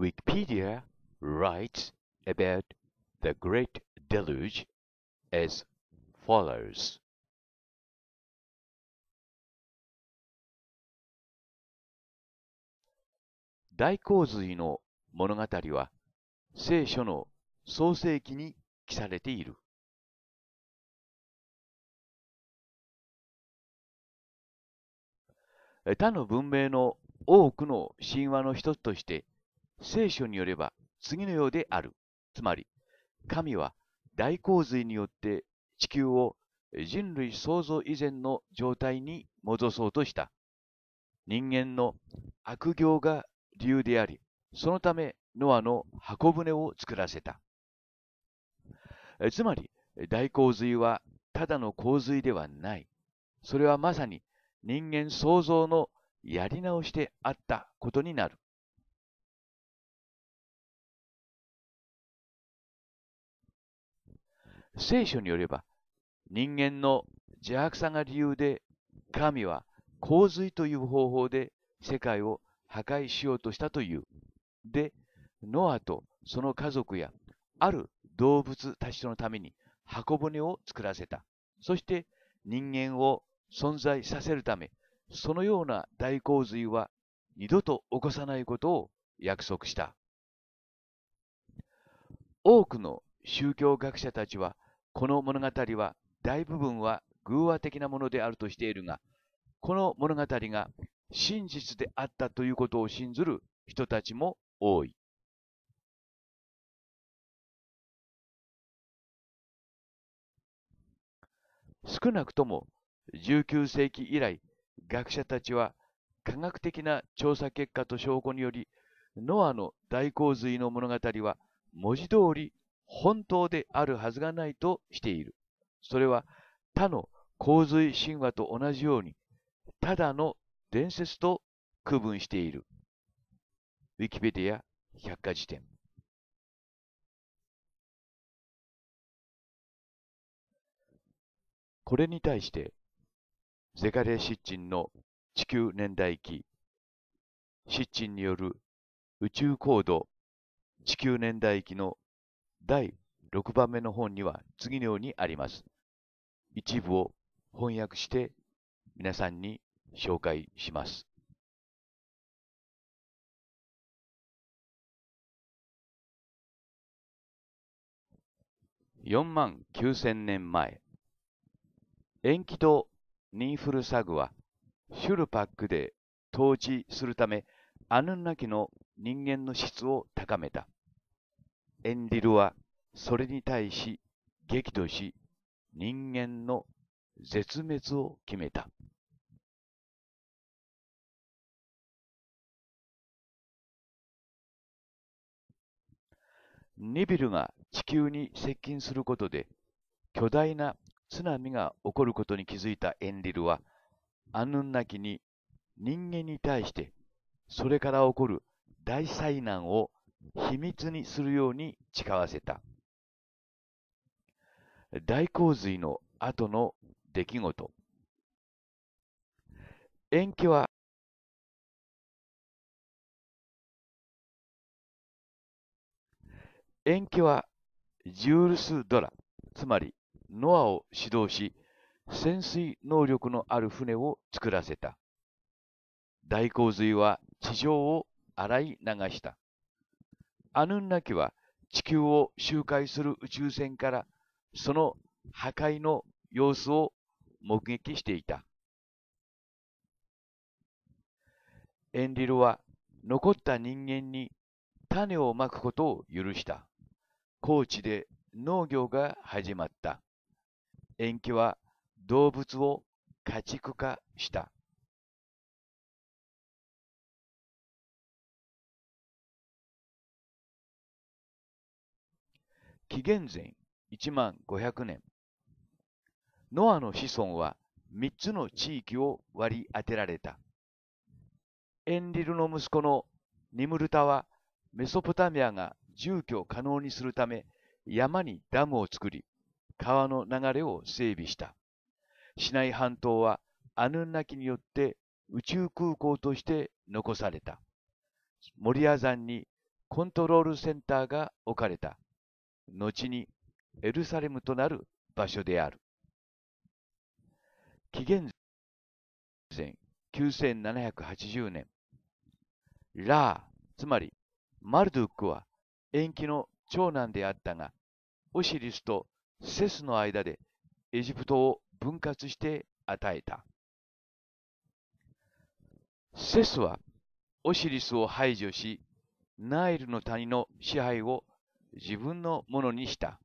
Wikipedia writes about the Great Deluge as follows.「大洪水の物語は聖書の創世記に記されている。他の文明の多くの神話の一つとして聖書によれば次のようである。つまり、神は大洪水によって地球を人類創造以前の状態に戻そうとした。人間の悪行が理由であり、そのためノアの箱舟を作らせた。つまり、大洪水はただの洪水ではない。それはまさに人間創造のやり直しであったことになる。聖書によれば、人間の邪悪さが理由で、神は洪水という方法で世界を破壊しようとしたという。で、ノアとその家族や、ある動物たちのために箱舟を作らせた。そして人間を存在させるため、そのような大洪水は二度と起こさないことを約束した。多くの宗教学者たちはこの物語は大部分は偶話的なものであるとしているが、この物語が真実であったということを信ずる人たちも多い。少なくとも19世紀以来、学者たちは科学的な調査結果と証拠により、ノアの大洪水の物語は文字通り本当であるはずがないとしている。それは他の洪水神話と同じように、ただの伝説と区分している。ウィキペディア百科事典。これに対して、ゼカレ・シッチンの地球年代記、シッチンによる宇宙高度地球年代記の第6番目の本には次のようにあります。一部を翻訳して皆さんに紹介します。4万9000年前、延期とニンフルサグはシュルパックで統治するためアヌンナキの人間の質を高めた。エンリルはそれに対し激怒し、人間の絶滅を決めた。ニビルが地球に接近することで巨大な津波が起こることに気づいたエンリルはアヌンナキに人間に対してそれから起こる大災難を秘密にするように誓わせた。大洪水の後の出来事。延期は延期はジュールス・ドラ、つまりノアを指導し、潜水能力のある船を作らせた。大洪水は地上を洗い流した。アヌンナキは地球を周回する宇宙船からその破壊の様子を目撃していた。エンリルは残った人間に種をまくことを許した。高知で農業が始まった。延期は動物を家畜化した。紀元前1万500年。ノアの子孫は3つの地域を割り当てられた。エンリルの息子のニムルタはメソポタミアが住居を可能にするため山にダムを作り川の流れを整備した。シナイ半島はアヌンナキによって宇宙空港として残された。モリア山にコントロールセンターが置かれた。後にエルサレムとなる場所である。紀元前9780年、ラー、つまりマルドゥックは延期の長男であったが、オシリスとセスの間でエジプトを分割して与えた。セスはオシリスを排除し、ナイルの谷の支配を自分のものにした。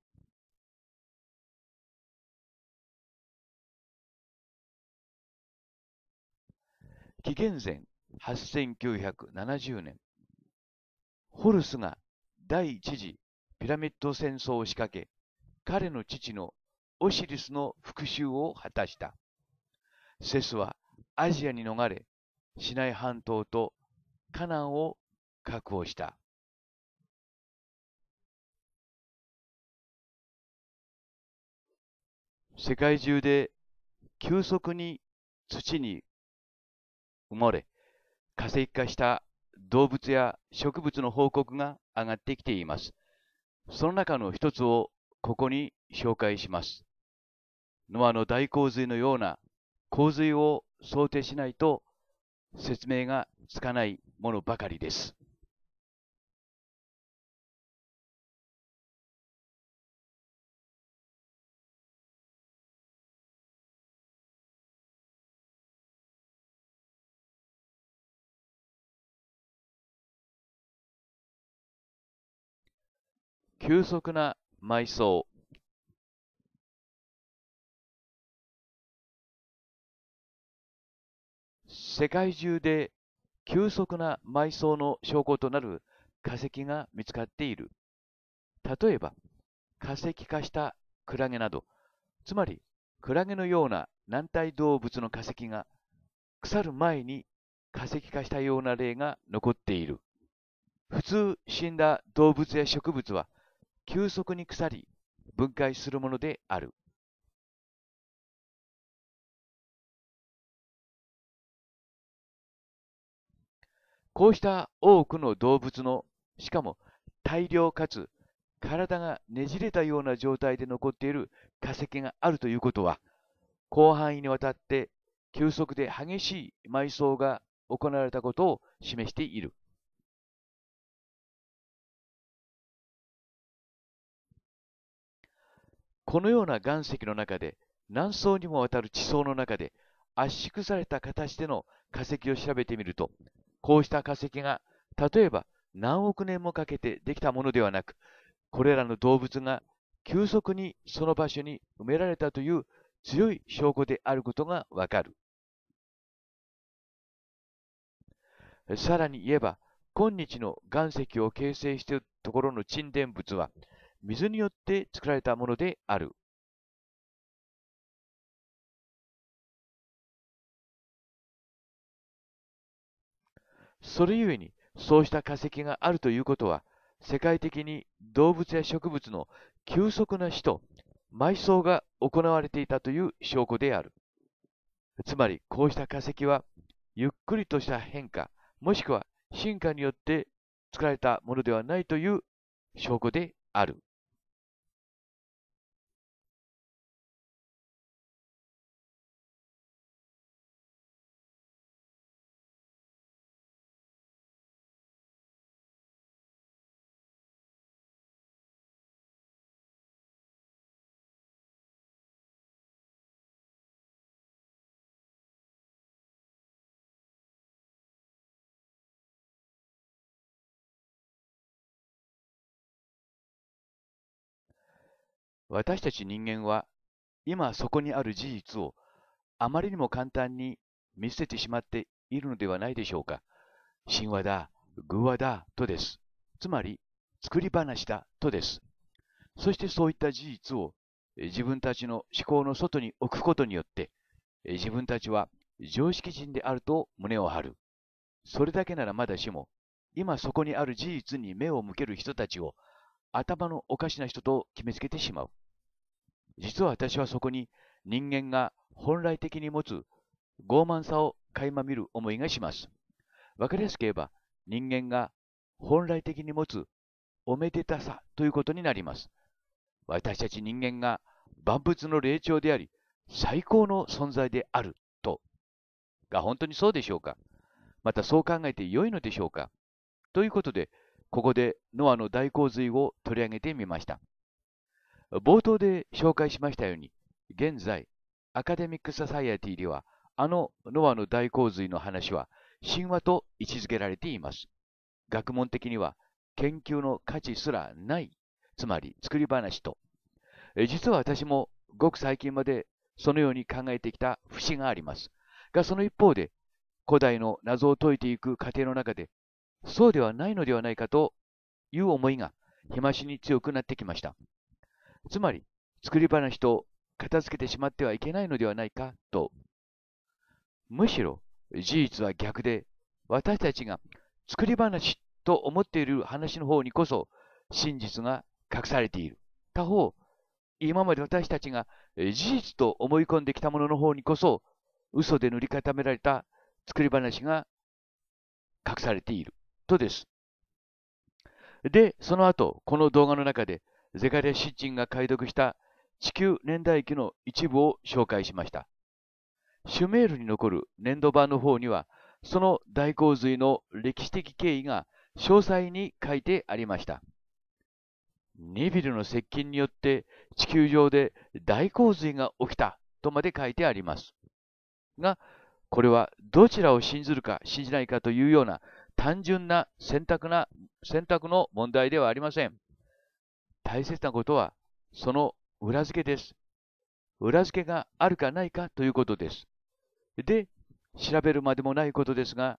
紀元前8970年、ホルスが第一次ピラミッド戦争を仕掛け、彼の父のオシリスの復讐を果たした。セスはアジアに逃れ、シナイ半島とカナンを確保した。世界中で急速に土に埋もれ、化石化した動物や植物の報告が上がってきています。その中の一つをここに紹介します。ノアの大洪水のような洪水を想定しないと説明がつかないものばかりです。急速な埋葬。世界中で急速な埋葬の証拠となる化石が見つかっている。例えば、化石化したクラゲなど、つまりクラゲのような軟体動物の化石が腐る前に化石化したような例が残っている。普通死んだ動物や植物は急速に腐り、分解するものである。こうした多くの動物の、しかも大量かつ体がねじれたような状態で残っている化石があるということは、広範囲にわたって急速で激しい埋葬が行われたことを示している。このような岩石の中で何層にもわたる地層の中で圧縮された形での化石を調べてみるとこうした化石が例えば何億年もかけてできたものではなくこれらの動物が急速にその場所に埋められたという強い証拠であることがわかるさらに言えば今日の岩石を形成しているところの沈殿物は水によって作られたものである。それゆえに、そうした化石があるということは、世界的に動物や植物の急速な死と埋葬が行われていたという証拠である。つまり、こうした化石は、ゆっくりとした変化、もしくは進化によって作られたものではないという証拠である。私たち人間は今そこにある事実をあまりにも簡単に見捨ててしまっているのではないでしょうか。神話だ、偶話だ、とです。つまり、作り話だ、とです。そしてそういった事実を自分たちの思考の外に置くことによって、自分たちは常識人であると胸を張る。それだけならまだしも、今そこにある事実に目を向ける人たちを頭のおかしな人と決めつけてしまう。実は私はそこに人間が本来的に持つ傲慢さを垣間見る思いがします。わかりやすく言えば、人間が本来的に持つおめでたさということになります。私たち人間が万物の霊長であり、最高の存在であると。が本当にそうでしょうかまたそう考えて良いのでしょうかということで、ここでノアの大洪水を取り上げてみました。冒頭で紹介しましたように、現在、アカデミック・ササイエティでは、あのノアの大洪水の話は神話と位置づけられています。学問的には研究の価値すらない、つまり作り話と。実は私もごく最近までそのように考えてきた節があります。が、その一方で、古代の謎を解いていく過程の中で、そうではないのではないかという思いが日増しに強くなってきました。つまり、作り話と片付けてしまってはいけないのではないかと。むしろ、事実は逆で、私たちが作り話と思っている話の方にこそ真実が隠されている。他方、今まで私たちが事実と思い込んできたものの方にこそ嘘で塗り固められた作り話が隠されている。とです。で、その後、この動画の中で、ゼカリア・シッチンが解読した地球年代記の一部を紹介しました。シュメールに残る粘土板の方には、その大洪水の歴史的経緯が詳細に書いてありました。ニビルの接近によって地球上で大洪水が起きたとまで書いてあります。が、これはどちらを信ずるか信じないかというような単純な選択な、選択の問題ではありません。大切なことは、その裏付けです。裏付けがあるかないかということです。で、調べるまでもないことですが、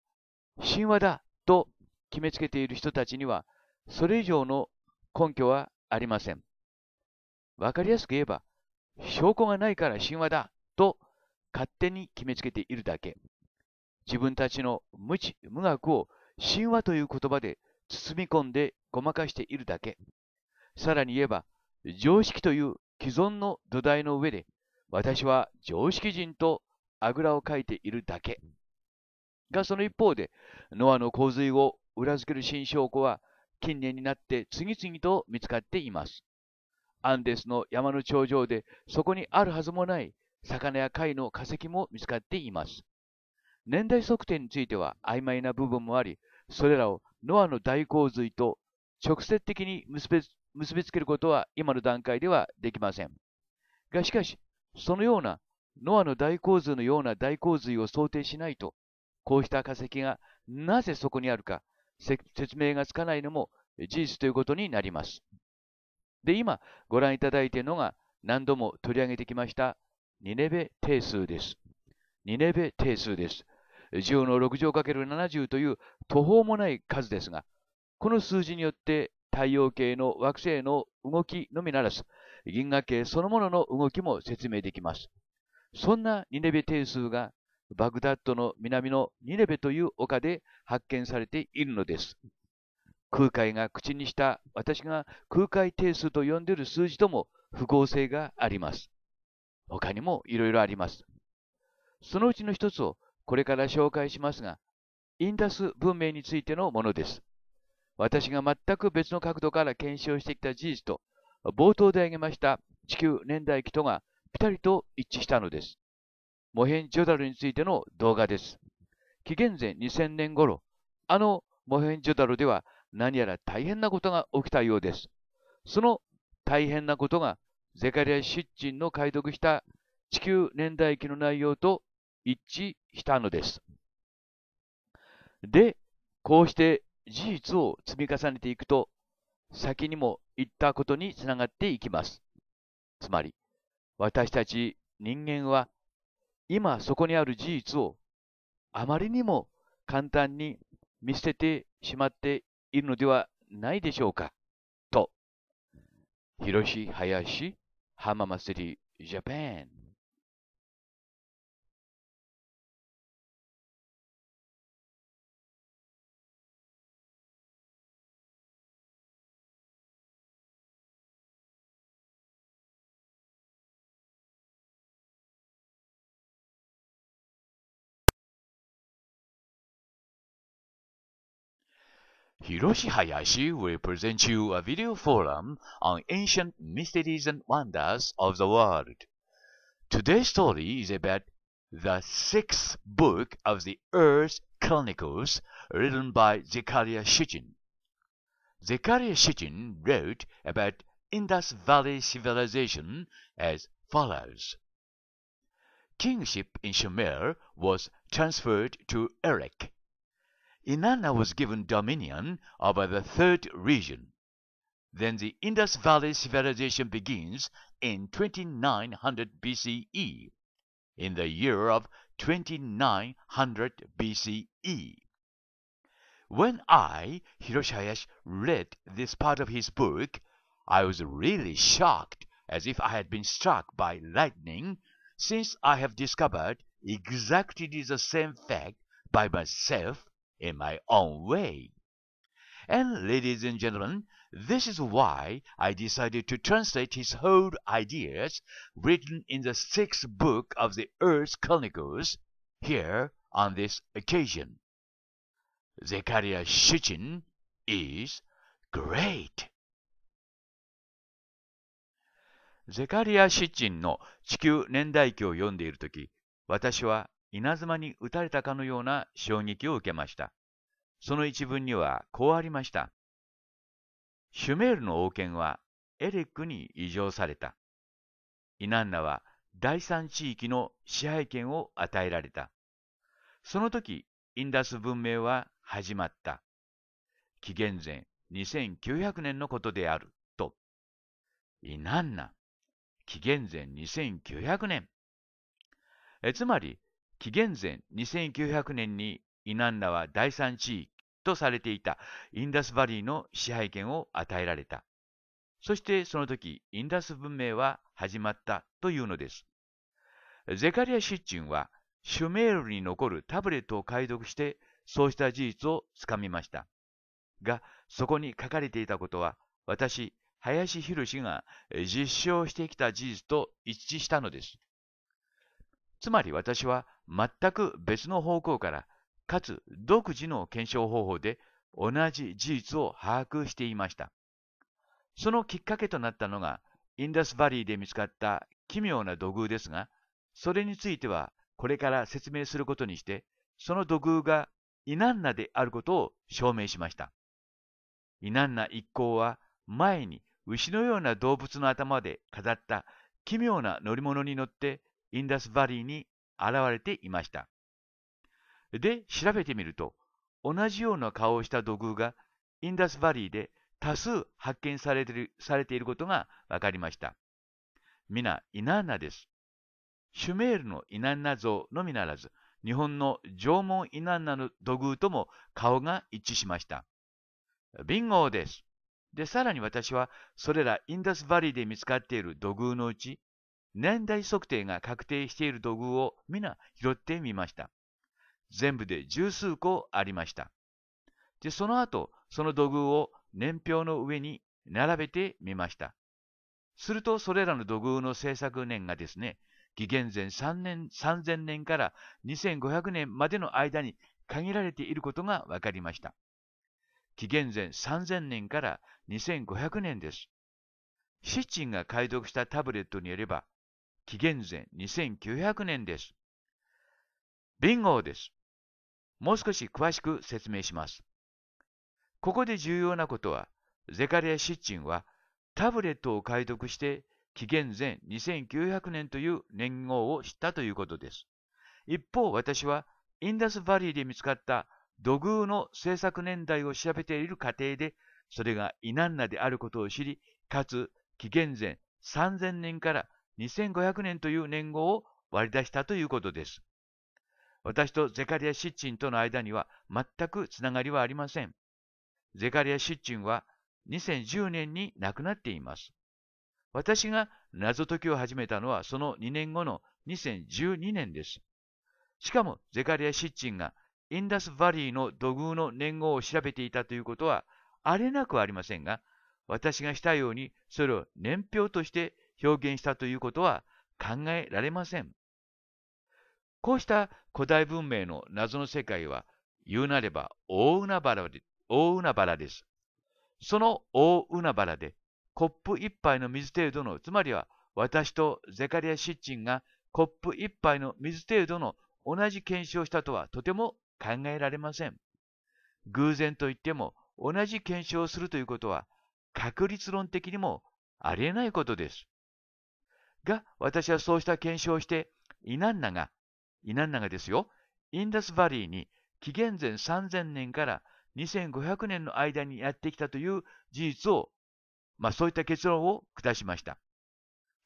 神話だと決めつけている人たちには、それ以上の根拠はありません。わかりやすく言えば、証拠がないから神話だと勝手に決めつけているだけ。自分たちの無知、無学を神話という言葉で包み込んでごまかしているだけ。さらに言えば、常識という既存の土台の上で、私は常識人とあぐらをかいているだけ。がその一方で、ノアの洪水を裏付ける新証拠は、近年になって次々と見つかっています。アンデスの山の頂上で、そこにあるはずもない魚や貝の化石も見つかっています。年代測定については曖昧な部分もあり、それらをノアの大洪水と直接的に結び結びつけることは今の段階ではできません。がしかし、そのようなノアの大洪水のような大洪水を想定しないと、こうした化石がなぜそこにあるか説明がつかないのも事実ということになります。で、今ご覧いただいているのが何度も取り上げてきましたニネベ定数です。ニネベ定数です。10の6乗 ×70 という途方もない数ですが、この数字によって太陽系の惑星の動きのみならず、銀河系そのものの動きも説明できます。そんなニネベ定数がバグダッドの南のニネベという丘で発見されているのです。空海が口にした私が空海定数と呼んでいる数字とも不合性があります。他にもいろいろあります。そのうちの一つをこれから紹介しますが、インダス文明についてのものです。私が全く別の角度から検証してきた事実と、冒頭で挙げました地球年代記とがぴたりと一致したのです。モヘンジョダルについての動画です。紀元前2000年頃、あのモヘンジョダルでは何やら大変なことが起きたようです。その大変なことがゼカリア・シッチンの解読した地球年代記の内容と一致したのです。で、こうして事実を積み重ねていくと、先にも言ったことにつながっていきます。つまり、私たち人間は、今そこにある事実を、あまりにも簡単に見捨ててしまっているのではないでしょうか、と。広し林浜祭りジャパン Hiroshi Hayashi will present you a video forum on ancient mysteries and wonders of the world. Today's story is about the sixth book of the Earth Chronicles written by Zekaria Shichin. Zekaria Shichin wrote about Indus Valley civilization as follows. Kingship in Shumer was transferred to Erech, Inanna was given dominion over the third region. Then the Indus Valley civilization begins in 2900 BCE, in the year of 2900 BCE. When I, Hiroshayash, read this part of his book, I was really shocked as if I had been struck by lightning, since I have discovered exactly the same fact by myself in my own way. And ladies and gentlemen, this is why I decided to translate his whole ideas written in the sixth book of the Earth Chronicles here on this occasion. Zechariah Shichin is great. ゼカリア・シッチンの地球年代記を読んでいるとき、私は稲妻に打たれたかのような衝撃を受けました。その一文にはこうありました。シュメールの王権はエレックに移譲された。イナンナは第三地域の支配権を与えられた。その時、インダス文明は始まった。紀元前2900年のことである、と。イナンナ、紀元前2900年。えつまり、紀元前2900年にイナンラは第三地域とされていたインダスバリーの支配権を与えられた。そしてその時、インダス文明は始まったというのです。ゼカリア・シッチンは、シュメールに残るタブレットを解読して、そうした事実をつかみました。が、そこに書かれていたことは、私、林博士が実証してきた事実と一致したのです。つまり私は全く別の方向から、かつ独自の検証方法で同じ事実を把握していました。そのきっかけとなったのが、インダスバリーで見つかった奇妙な土偶ですが、それについてはこれから説明することにして、その土偶がイナンナであることを証明しました。イナンナ一行は前に牛のような動物の頭で飾った奇妙な乗り物に乗ってインダスバリーに現れていました。で、調べてみると、同じような顔をした土偶がインダスバリーで多数発見されているされていることが分かりました。皆、イナンナです。シュメールのイナンナ像のみならず、日本の縄文イナンナの土偶とも顔が一致しました。ビンゴです。で、さらに私は、それらインダスバリーで見つかっている土偶のうち、年代測定が確定している土偶を皆拾ってみました。全部で十数個ありました。で、その後、その土偶を年表の上に並べてみました。すると、それらの土偶の制作年がですね、紀元前3年3000年から2500年までの間に限られていることが分かりました。紀元前3000年から2500年です。シッチンが解読したタブレットによれば、紀元前2900年です。ビンゴです。もう少し詳しく説明します。ここで重要なことは、ゼカリア・シッチンはタブレットを解読して紀元前2900年という年号を知ったということです。一方、私はインダスバリーで見つかった土偶の制作年代を調べている過程で、それがイナンナであることを知り、かつ紀元前3000年から2500年という年号を割り出したということです。私とゼカリア・シッチンとの間には全くつながりはありません。ゼカリア・シッチンは2010年に亡くなっています。私が謎解きを始めたのはその2年後の2012年です。しかもゼカリア・シッチンがインダスバリーの土偶の年号を調べていたということはあれなくはありませんが、私がしたようにそれを年表として表現したということは考えられません。こうした古代文明の謎の世界は、言うなれば大海原で大海原です。その大海原で、コップ一杯の水程度の、つまりは私とゼカリア・シッチンがコップ一杯の水程度の同じ検証をしたとはとても考えられません。偶然といっても同じ検証をするということは確率論的にもありえないことです。が、私はそうした検証をして、イナンナが、イナンナがですよ、インダスバリーに紀元前3000年から2500年の間にやってきたという事実を、まあそういった結論を下しました。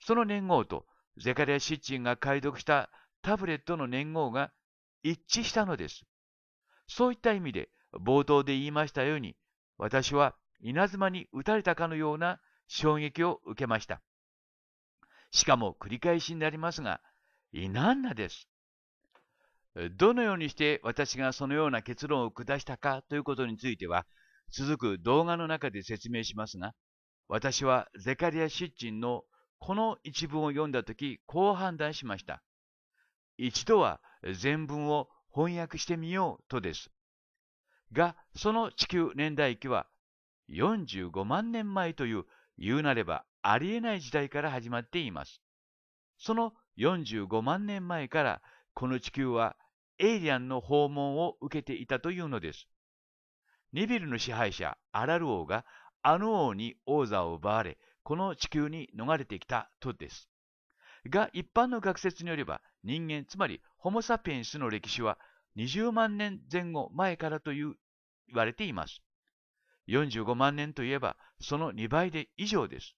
その年号とゼカリア・シッチンが解読したタブレットの年号が一致したのです。そういった意味で冒頭で言いましたように、私は稲妻に打たれたかのような衝撃を受けました。しかも繰り返しになりますが、なんなです。どのようにして私がそのような結論を下したかということについては、続く動画の中で説明しますが、私はゼカリア・シッチンのこの一文を読んだとき、こう判断しました。一度は全文を翻訳してみようとです。が、その地球年代記は45万年前という言うなればありえない時代から始まっています。その45万年前からこの地球はエイリアンの訪問を受けていたというのです。ニビルの支配者アラル王があの王に王座を奪われ、この地球に逃れてきたとです。が一般の学説によれば人間つまりホモ・サピエンスの歴史は20万年前後前からという言われています。45万年といえばその2倍で以上です。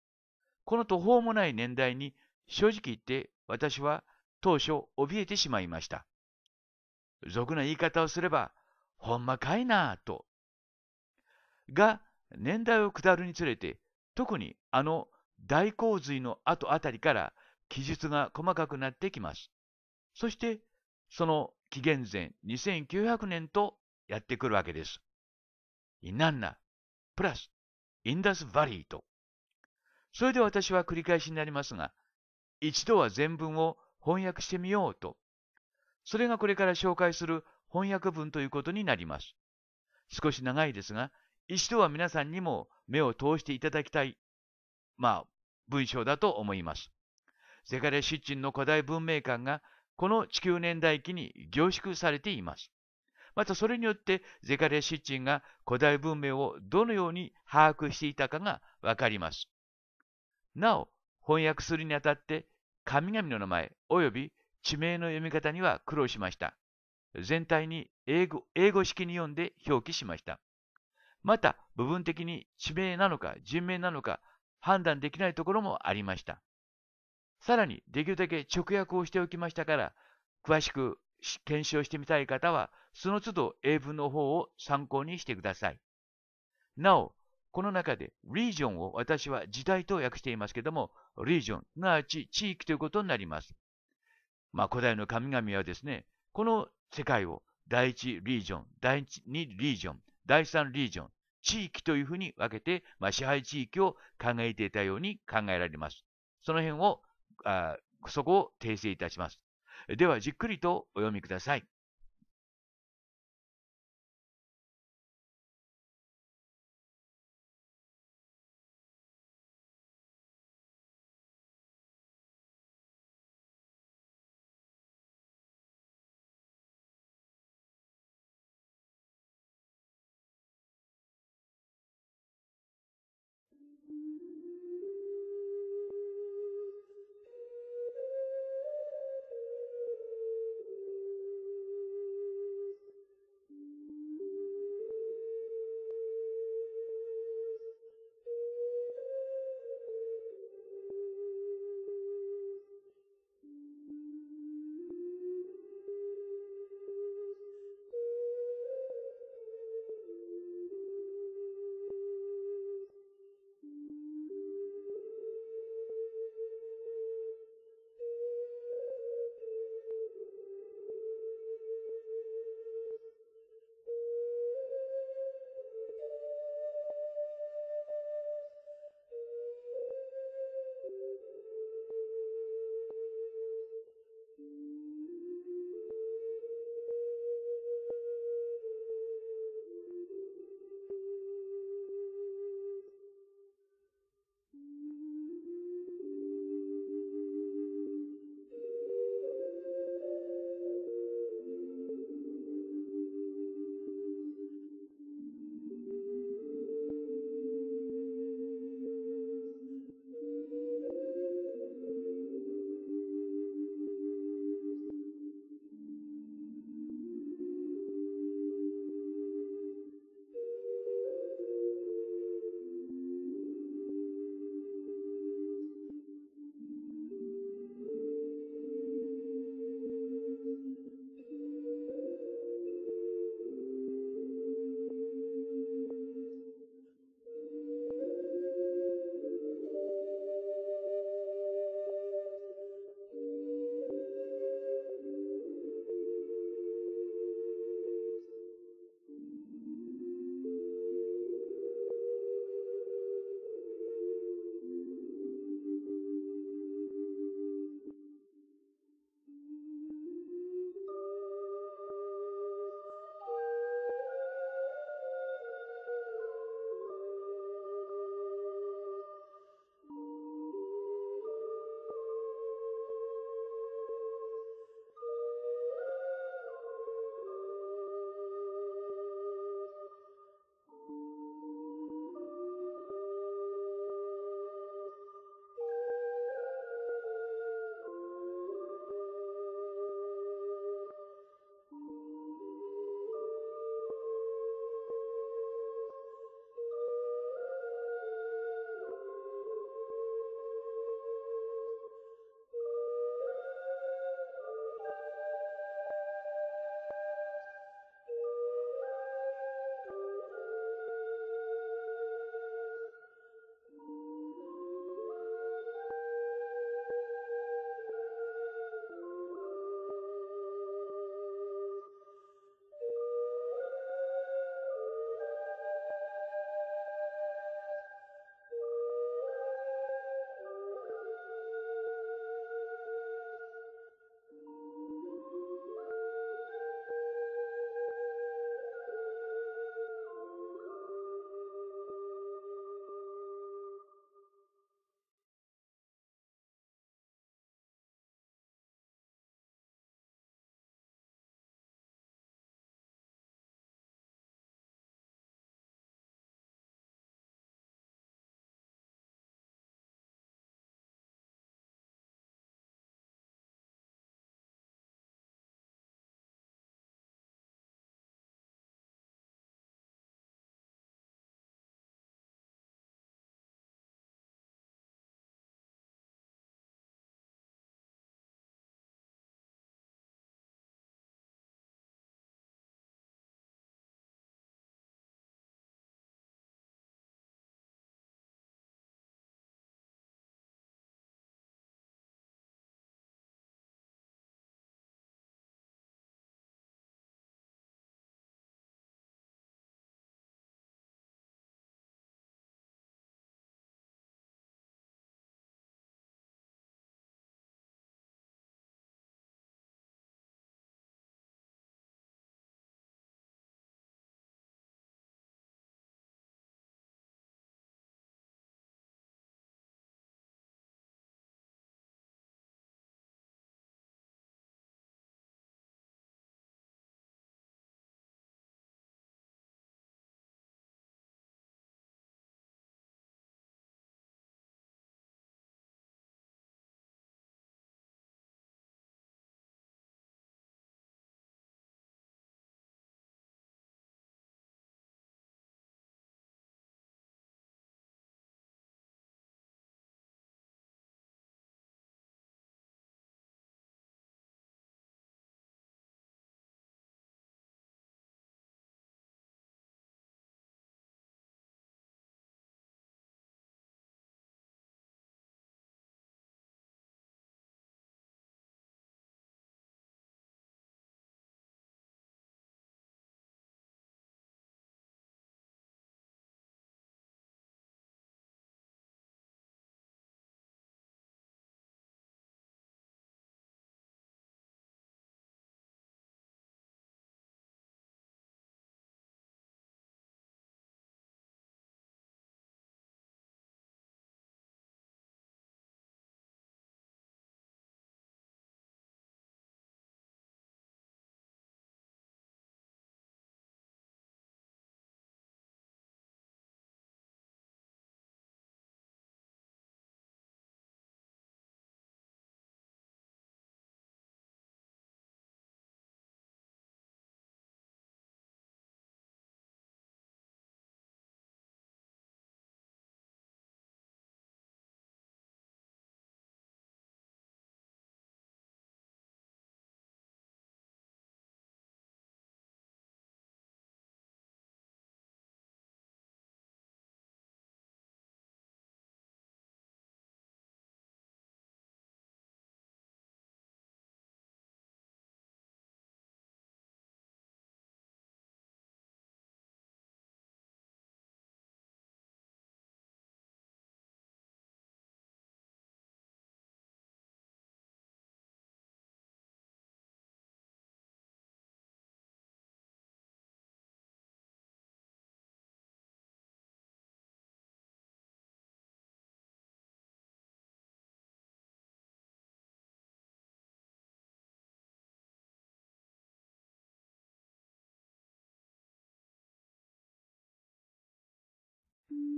この途方もない年代に正直言って私は当初怯えてしまいました。俗な言い方をすれば、ほんまかいなぁと。が、年代を下るにつれて、特にあの大洪水の後あたりから記述が細かくなってきます。そして、その紀元前2900年とやってくるわけです。イナンナ、プラス、インダスバリーと。それで私は繰り返しになりますが、一度は全文を翻訳してみようと。それがこれから紹介する翻訳文ということになります。少し長いですが、一度は皆さんにも目を通していただきたい、まあ、文章だと思います。ゼカレ・シッチンの古代文明観が、この地球年代記に凝縮されています。またそれによってゼカレ・シッチンが古代文明をどのように把握していたかがわかります。なお、翻訳するにあたって、神々の名前及び地名の読み方には苦労しました。全体に英語英語式に読んで表記しました。また、部分的に地名なのか人名なのか判断できないところもありました。さらに、できるだけ直訳をしておきましたから、詳しく検証してみたい方は、その都度英文の方を参考にしてください。なお、この中でリージョンを私は時代と訳していますけども、リージョン、がすなわち地域ということになります。まあ、古代の神々はですね、この世界を第一リージョン、第二リージョン、第三リージョン、地域というふうに分けて、まあ、支配地域を考えていたように考えられます。その辺を、あそこを訂正いたします。では、じっくりとお読みください。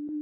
Thank you.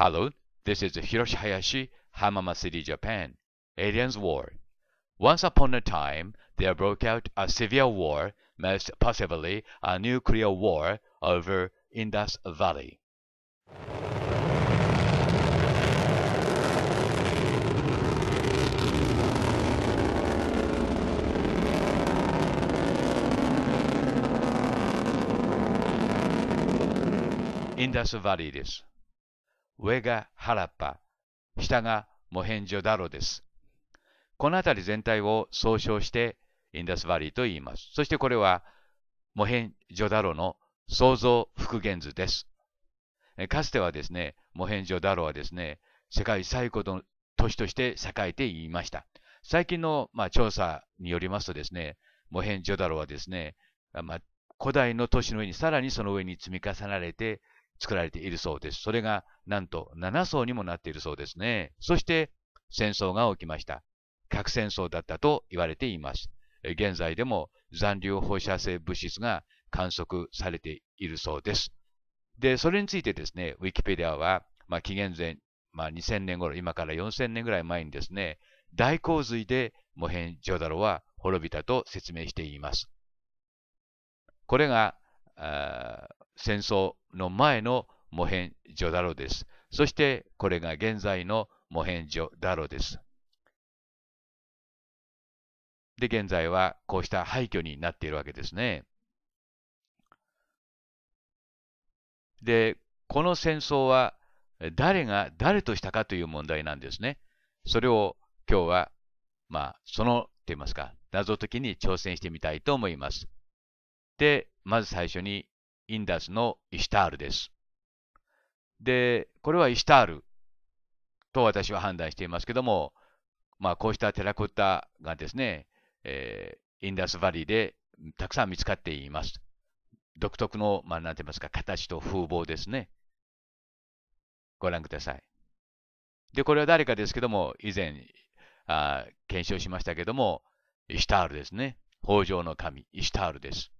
Hello, this is Hiroshi Hayashi, Hamama City, Japan. Aliens War. Once upon a time, there broke out a severe war, most possibly a nuclear war, over Indus Valley. Indus Valley です。上がハラッパ、下がモヘンジョダロです。この辺り全体を総称してインダスバリーと言います。そしてこれはモヘンジョダロの創造復元図です。かつてはですね、モヘンジョダロはですね、世界最古の都市として栄えていました。最近の、まあ、調査によりますとですね、モヘンジョダロはですね、まあ、古代の都市の上にさらにその上に積み重なれて作られているそうです。それがなんと7層にもなっているそうですね。そして戦争が起きました。核戦争だったと言われています。現在でも残留放射性物質が観測されているそうです。で、それについてですね、ウィキペディアは、まあ、紀元前、まあ、2000年頃、今から4000年ぐらい前にですね、大洪水でモヘンジョダロは滅びたと説明しています。これが戦争の前のモヘンジョダロです。そしてこれが現在のモヘンジョダロです。で、現在はこうした廃墟になっているわけですね。で、この戦争は誰が誰としたかという問題なんですね。それを今日は、まあ、その、と言いますか、謎解きに挑戦してみたいと思います。で、まず最初にインダスのイシタールです。で、これはイシタールと私は判断していますけども、まあ、こうしたテラコッタがですね、えー、インダスバリーでたくさん見つかっています。独特の、まあ、なんて言いますか、形と風貌ですね。ご覧ください。で、これは誰かですけども、以前あ検証しましたけども、イシュタールですね。北条の神、イシュタールです。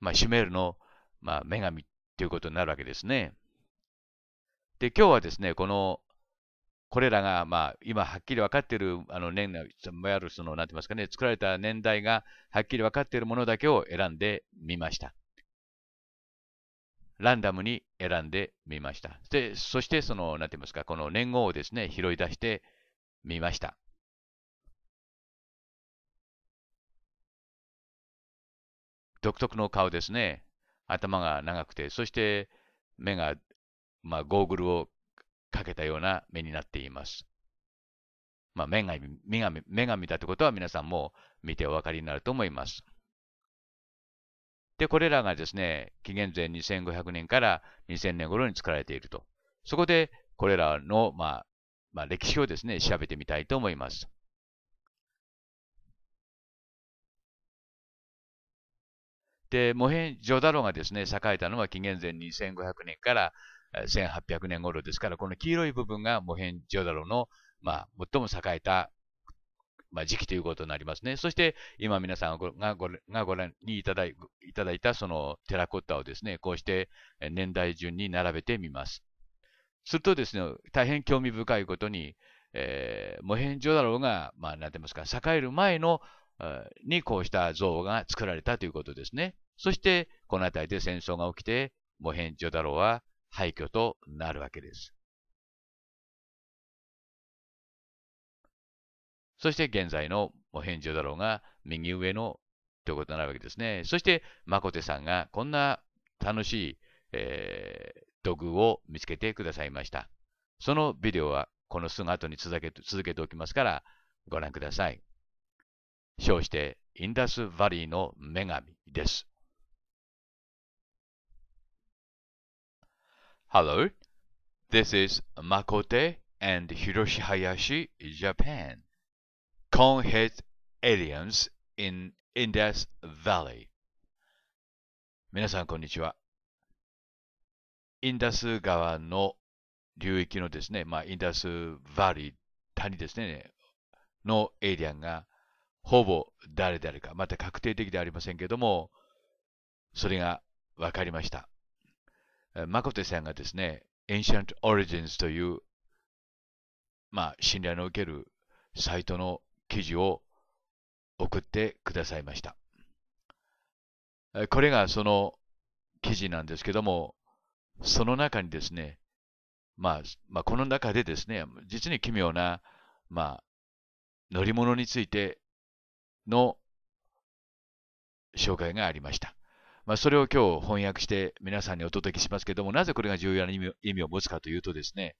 まあ、シュメールの、まあ、女神ということになるわけですね。で、今日はですね、この、これらが、まあ、今はっきり分かっている、あの、年代、いわゆるその、なんて言いますかね、作られた年代がはっきり分かっているものだけを選んでみました。ランダムに選んでみました。で、そしてその、なんて言いますか、この年号をですね、拾い出してみました。独特の顔ですね。頭が長くて、そして目が、まあ、ゴーグルをかけたような目になっています。まあ、が神、女神、女神だってことは皆さんも見てお分かりになると思います。で、これらがですね、紀元前2500年から2000年頃に作られていると。そこで、これらの、まあ、まあ、歴史をですね、調べてみたいと思います。で、モヘンジョダロがですね、栄えたのは紀元前2500年から1800年頃ですから、この黄色い部分がモヘンジョダロの、まあ、最も栄えた、まあ、時期ということになりますね。そして、今皆さんがごがご覧にいただいたそのテラコッタをですね、こうして年代順に並べてみます。するとですね、大変興味深いことに、えー、モヘンジョダロが、まあ、なんて言いますか、栄える前のにこうした像が作られたということですね。そして、この辺りで戦争が起きて、モヘンジョダロは廃墟となるわけです。そして現在のモヘンジョダロが右上のということになるわけですね。そして、マコテさんがこんな楽しい、えー、土偶を見つけてくださいました。そのビデオはこのすぐ後に続け続けておきますからご覧ください。称してインダスバリーの女神です。Hello, this is Makote and Hiroshi Hayashi, Japan. Conhead Aliens in Indus Valley 皆さん、こんにちは。インダス川の流域のですね、まあ、インダスバリー、谷ですね、のエイリアンがほぼ誰であるか、また確定的ではありませんけども、それが分かりました。マコテさんがですね、Ancient Origins という、まあ、信頼の受けるサイトの記事を送ってくださいました。これがその記事なんですけども、その中にですね、まあ、まあ、この中でですね、実に奇妙な、まあ、乗り物についての紹介がありました。まあ、それを今日翻訳して皆さんにお届けしますけども、なぜこれが重要な意味を持つかというとですね、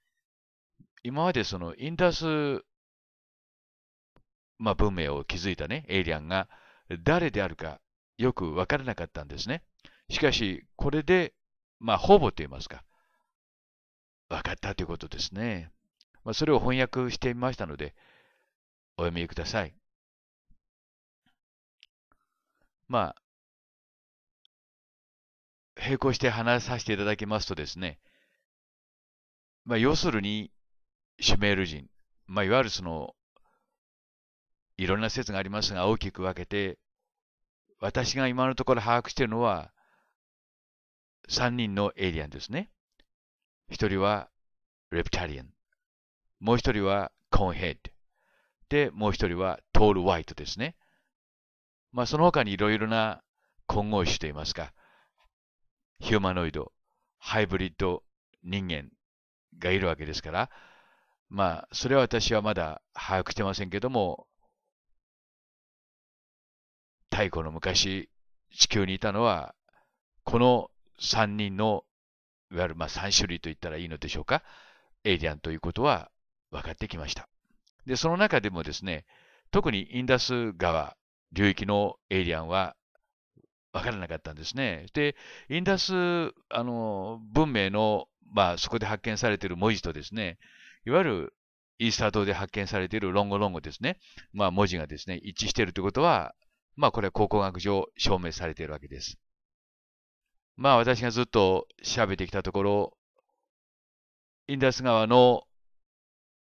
今までそのインダス、まあ、文明を築いたね、エイリアンが誰であるかよくわからなかったんですね。しかし、これで、まあ、ほぼと言いますか、分かったということですね。まあ、それを翻訳してみましたので、お読みください。まあ、並行して話させていただきますとですね、まあ、要するに、シュメール人、まあ、いわゆるその、いろんな説がありますが、大きく分けて、私が今のところ把握しているのは、3人のエイリアンですね。1人はレプタリアン。もう1人はコーンヘッド。で、もう1人はトール・ワイトですね。まあ、その他にいろいろな混合種といいますか、ヒューマノイド、ハイブリッド人間がいるわけですから、まあ、それは私はまだ把握してませんけども、太古の昔、地球にいたのは、この3人の、いわゆるまあ3種類と言ったらいいのでしょうか、エイリアンということは分かってきました。で、その中でもですね、特にインダス川領域のエイリアンは分からなかったんですね。で、インダスあの文明の、まあ、そこで発見されている文字とですね、いわゆるイースター島で発見されているロンゴロンゴですね、まあ、文字がですね、一致しているということは、まあ、これは考古学上証明されているわけです。まあ、私がずっと調べてきたところ、インダス川の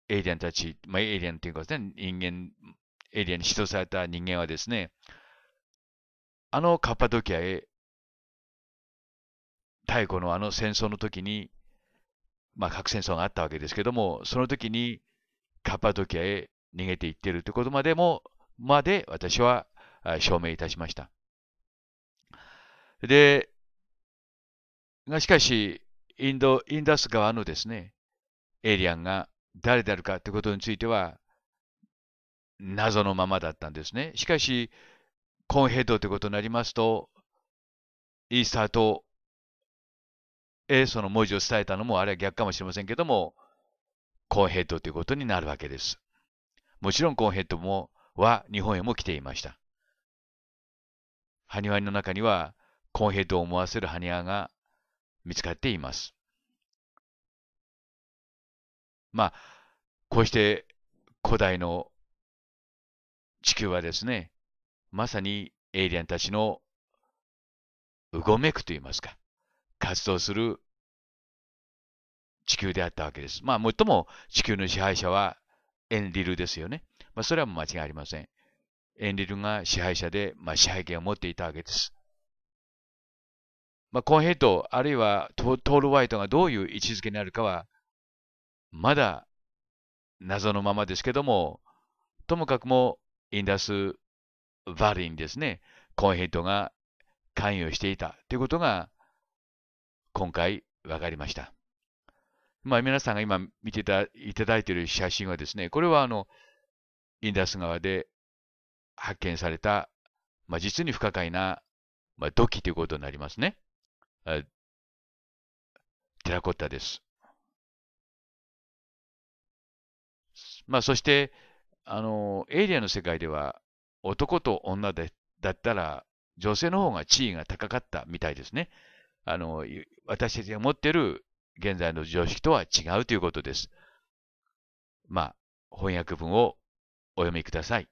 エイリアンたち、まあ、エイリアンというかですね、人間、エリアに指導された人間はですね、あのカッパドキアへ、太古のあの戦争の時に、まあ、核戦争があったわけですけども、その時にカッパドキアへ逃げていってるということまでも、まで私は証明いたしました。で、がしかし、インド、インダス川のですね、エイリアンが誰であるかということについては、謎のままだったんですね。しかし、コンヘッドということになりますと、イースターとえその文字を伝えたのも、あれは逆かもしれませんけども、コンヘッドということになるわけです。もちろんコンヘッドもは日本へも来ていました。埴輪の中には、コンヘッドを思わせる埴輪が見つかっています。まあ、こうして古代の地球はですね、まさにエイリアンたちのうごめくといいますか、活動する地球であったわけです。まあ、もっとも地球の支配者はエンリルですよね。まあ、それは間違いありません。エンリルが支配者で、まあ、支配権を持っていたわけです。まあ、コンヘイト、あるいはトール・ワイトがどういう位置づけになるかは、まだ謎のままですけども、ともかくもインダスバリーにですね、コンヘイトが関与していたということが今回分かりました。まあ、皆さんが今見ていただいている写真はですね、これはあのインダス川で発見された、まあ、実に不可解な、まあ、土器ということになりますね。テラコッタです。まあ、そして、あの、エイリアンの世界では、男と女でだったら、女性の方が地位が高かったみたいですね。あの、私たちが持っている現在の常識とは違うということです。まあ、翻訳文をお読みください。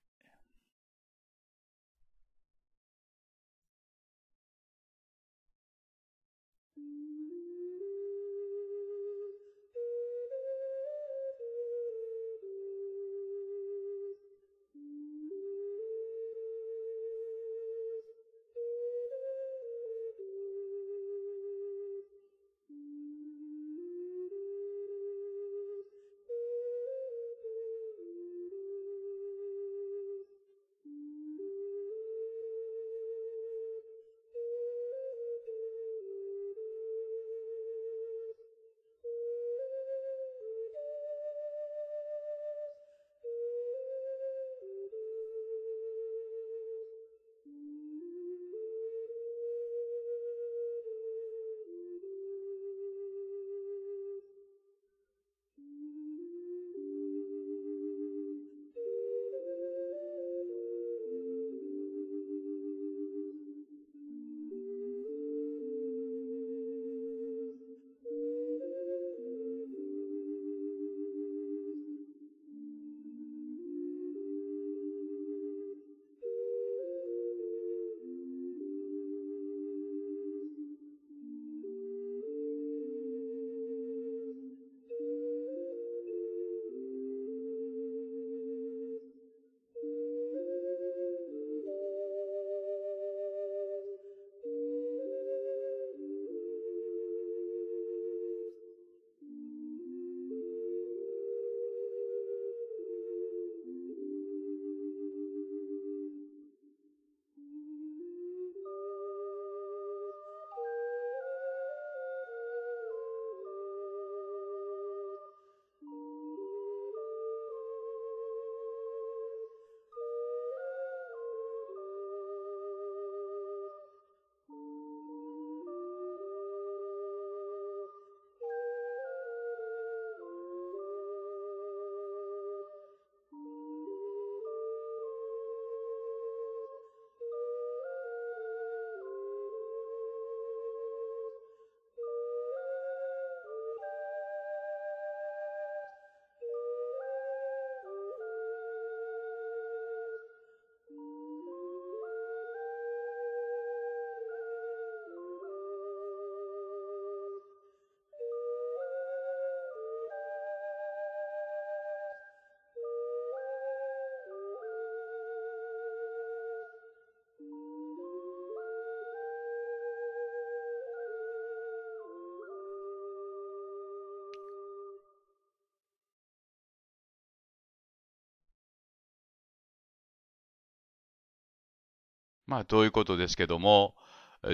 まあ、ということですけども、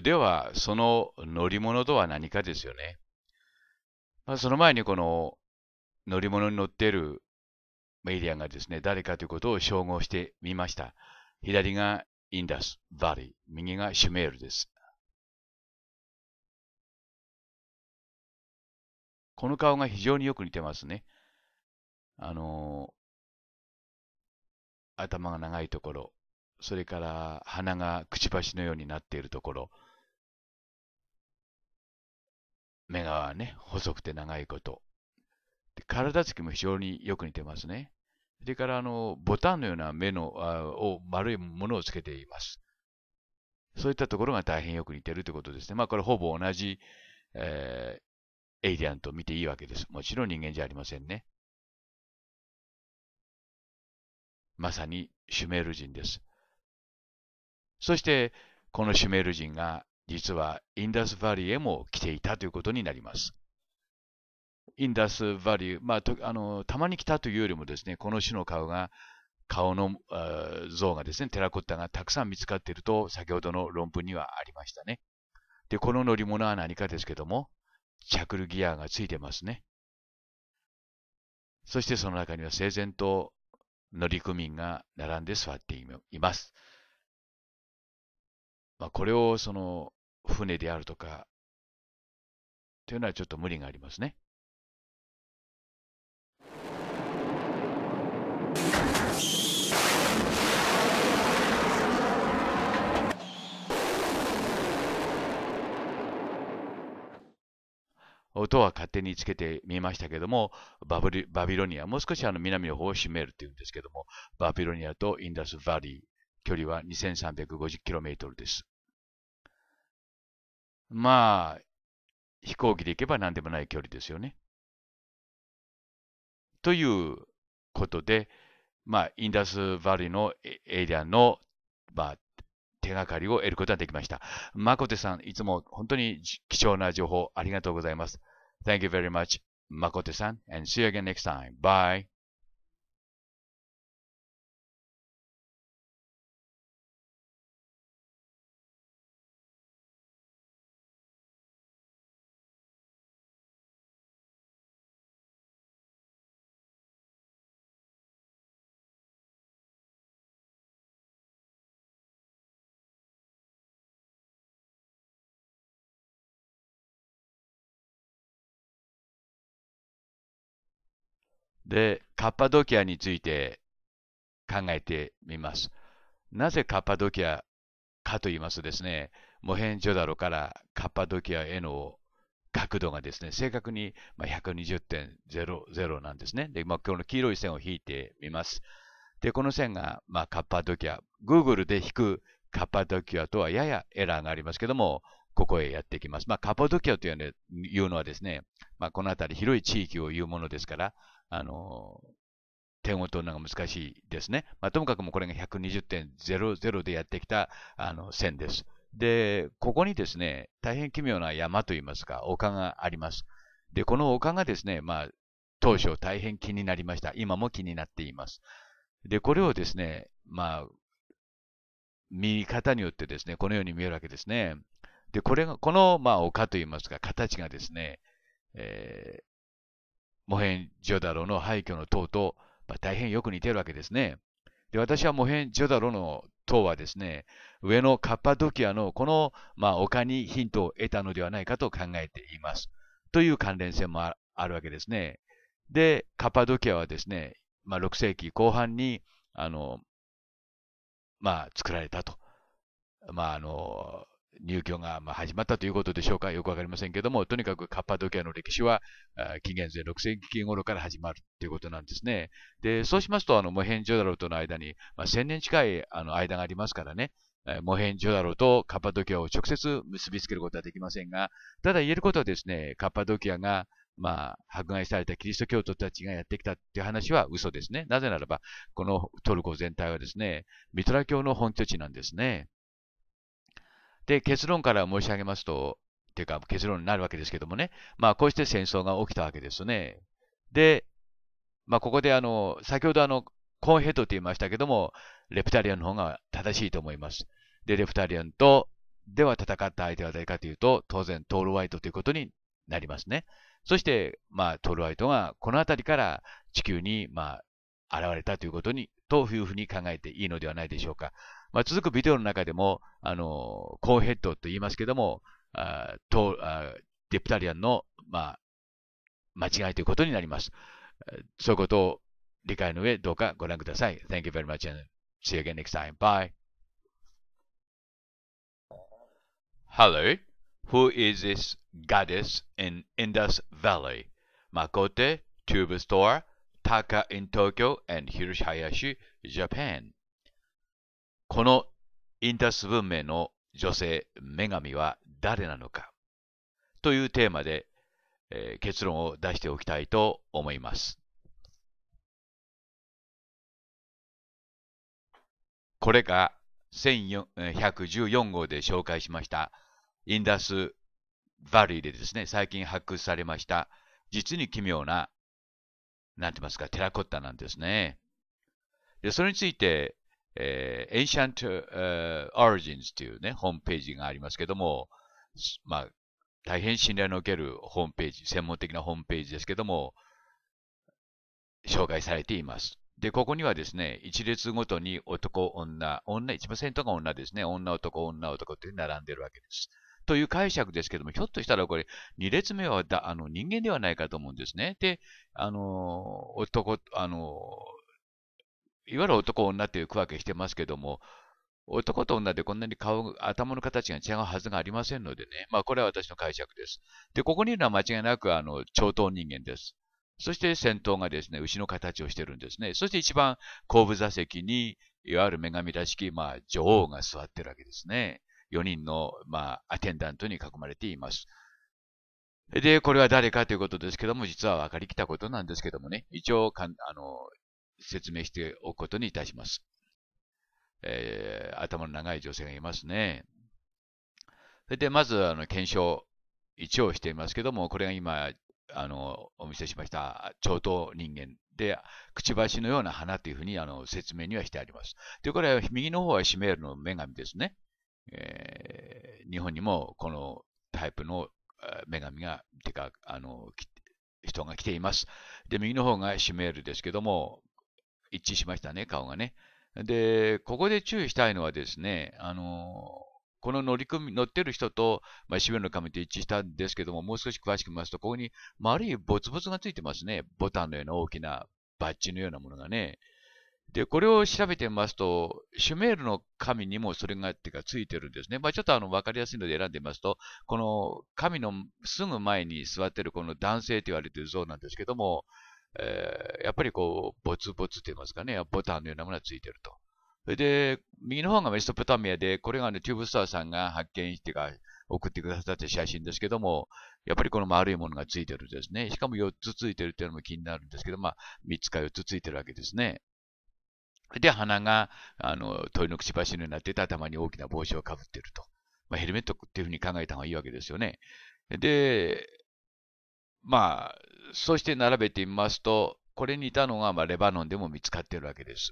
では、その乗り物とは何かですよね。まあ、その前にこの乗り物に乗っているメディアがですね、誰かということを称号してみました。左がインダス、バリ、右がシュメールです。この顔が非常によく似てますね。あのー、頭が長いところ、それから鼻がくちばしのようになっているところ、目がね、細くて長いこと。で体つきも非常によく似てますね。それからあの、ボタンのような目のあを丸いものをつけています。そういったところが大変よく似てるということですね。まあこれほぼ同じ、えー、エイリアンと見ていいわけです。もちろん人間じゃありませんね。まさにシュメール人です。そして、このシュメール人が実はインダスバリーへも来ていたということになります。インダスバリー、まあ、あのたまに来たというよりもですね、この種の顔が、顔の像がですね、テラコッタがたくさん見つかっていると、先ほどの論文にはありましたね。で、この乗り物は何かですけども、チャクルギアがついてますね。そしてその中には整然と乗組員が並んで座っています。まあ、これをその船であるとか、というのはちょっと無理がありますね。音は勝手につけてみましたけども、バブリバビロニア、もう少しあの南の方を占めるっていうんですけども、バビロニアとインダス・バリー、距離は 2350km です。まあ、飛行機で行けば何でもない距離ですよね。ということで、まあ、インダスバリのエリアの、まあ、手がかりを得ることができました。マコテさん、いつも本当に貴重な情報ありがとうございます。Thank you very much, マコテさん。And see you again next time. Bye. で、カッパドキアについて考えてみます。なぜカッパドキアかと言いますとですね、モヘンジョダロからカッパドキアへの角度がですね、正確に120.00なんですね。で、まあ、この黄色い線を引いてみます。で、この線が、まあ、カッパドキア。Google で引くカッパドキアとはややエラーがありますけども、ここへやってきます。まあ、カッパドキアというのはですね、まあ、この辺り広い地域を言うものですから、あの、点を取るのが難しいですね。まあ、ともかくもこれが120.00でやってきたあの線です。で、ここにですね、大変奇妙な山といいますか、丘があります。で、この丘がですね、まあ、当初大変気になりました。今も気になっています。で、これをですね、まあ、見方によってですね、このように見えるわけですね。で、これが、この、まあ、丘といいますか、形がですね、えモヘン・ジョダロの廃墟の塔と、まあ、大変よく似ているわけですね。で私はモヘン・ジョダロの塔はですね、上のカッパドキアのこの、まあ、丘にヒントを得たのではないかと考えています。という関連性もあるわけですね。で、カッパドキアはですね、まあ、6世紀後半に、あの、まあ、作られたと。まあ、あの、入居がま始まったということでしょうか、よくわかりませんけども、とにかくカッパドキアの歴史は、紀元前6 0 0 0紀頃から始まるということなんですね。で、そうしますと、あの、モヘンジョダロとの間に、まあ、1000年近いあの間がありますからね、モヘンジョダロとカッパドキアを直接結びつけることはできませんが、ただ言えることはですね、カッパドキアが、まあ、迫害されたキリスト教徒たちがやってきたっていう話は嘘ですね。なぜならば、このトルコ全体はですね、ミトラ教の本拠地なんですね。で、結論から申し上げますと、っていうか結論になるわけですけどもね、まあこうして戦争が起きたわけですね。で、まあここであの、先ほどあの、コーンヘッドと言いましたけども、レプタリアンの方が正しいと思います。で、レプタリアンとでは戦った相手は誰かというと、当然トールワイトということになりますね。そして、まあ、トールワイトがこの辺りから地球に、まあ、現れたということに、というふうに考えていいのではないでしょうか。まあ、続くビデオの中でも、あの、コーヘッドと言いますけども、あとあデプタリアンの、まあ、間違いということになります。そういうことを理解の上、どうかご覧ください。Thank you very much and see you again next time. Bye. Hello. Who is this goddess in Indus Valley? Makote, Tube Store, Taka in Tokyo and Hiroshihayashi, Japan. このインタス文明の女性、女神は誰なのかというテーマで、えー、結論を出しておきたいと思います。これが1114号で紹介しましたインダスバリーでですね、最近発掘されました実に奇妙な、なんて言いますか、テラコッタなんですね。で、それについてえー、Ancient、uh, Origins というね、ホームページがありますけども、まあ、大変信頼のおけるホームページ、専門的なホームページですけども、紹介されています。で、ここにはですね、一列ごとに男、女、女、一番先頭が女ですね、女、男、女、男とて並んでるわけです。という解釈ですけども、ひょっとしたらこれ、2列目はだあの人間ではないかと思うんですね。で、あの、男、あの、いわゆる男、女という区分けしてますけども、男と女でこんなに顔、頭の形が違うはずがありませんのでね。まあ、これは私の解釈です。で、ここにいるのは間違いなく、あの、超党人間です。そして先頭がですね、牛の形をしてるんですね。そして一番後部座席に、いわゆる女神らしき、まあ、女王が座ってるわけですね。4人の、まあ、アテンダントに囲まれています。で、これは誰かということですけども、実は分かりきたことなんですけどもね、一応かあの、説明しておくことにいたします。えー、頭の長い女性がいますね。それで、まず、あの、検証1をしていますけども、これが今、あの、お見せしました、超等人間で、くちばしのような花というふうに、あの、説明にはしてあります。で、これは、右の方はシメールの女神ですね。えー、日本にも、このタイプの女神が、てか、あの、人が来ています。で、右の方がシメールですけども、一致しましたね、顔がね。で、ここで注意したいのはですね、あのこの乗組乗ってる人と、まあ、シベの神と一致したんですけども、もう少し詳しく見ますと、ここに丸いボツボツがついてますね。ボタンのような大きなバッジのようなものがね。で、これを調べてみますと、シュメールの神にもそれがってかついてるんですね。まあ、ちょっとあの分かりやすいので選んでみますと、この神のすぐ前に座ってるこの男性と言われてる像なんですけども、えー、やっぱりこう、ボツボツって言いますかね、ボタンのようなものがついてると。それで、右の方がメストポタミアで、これが、ね、チューブスターさんが発見してか、送ってくださった写真ですけども、やっぱりこの丸いものがついてるんですね。しかも4つついてるっていうのも気になるんですけど、まあ、3つか4つついてるわけですね。で、鼻が、あの、鳥のくちばしのようになってて、頭に大きな帽子をかぶってると。まあ、ヘルメットっていうふうに考えた方がいいわけですよね。で、まあ、そして並べてみますと、これにいたのが、まあ、レバノンでも見つかっているわけです。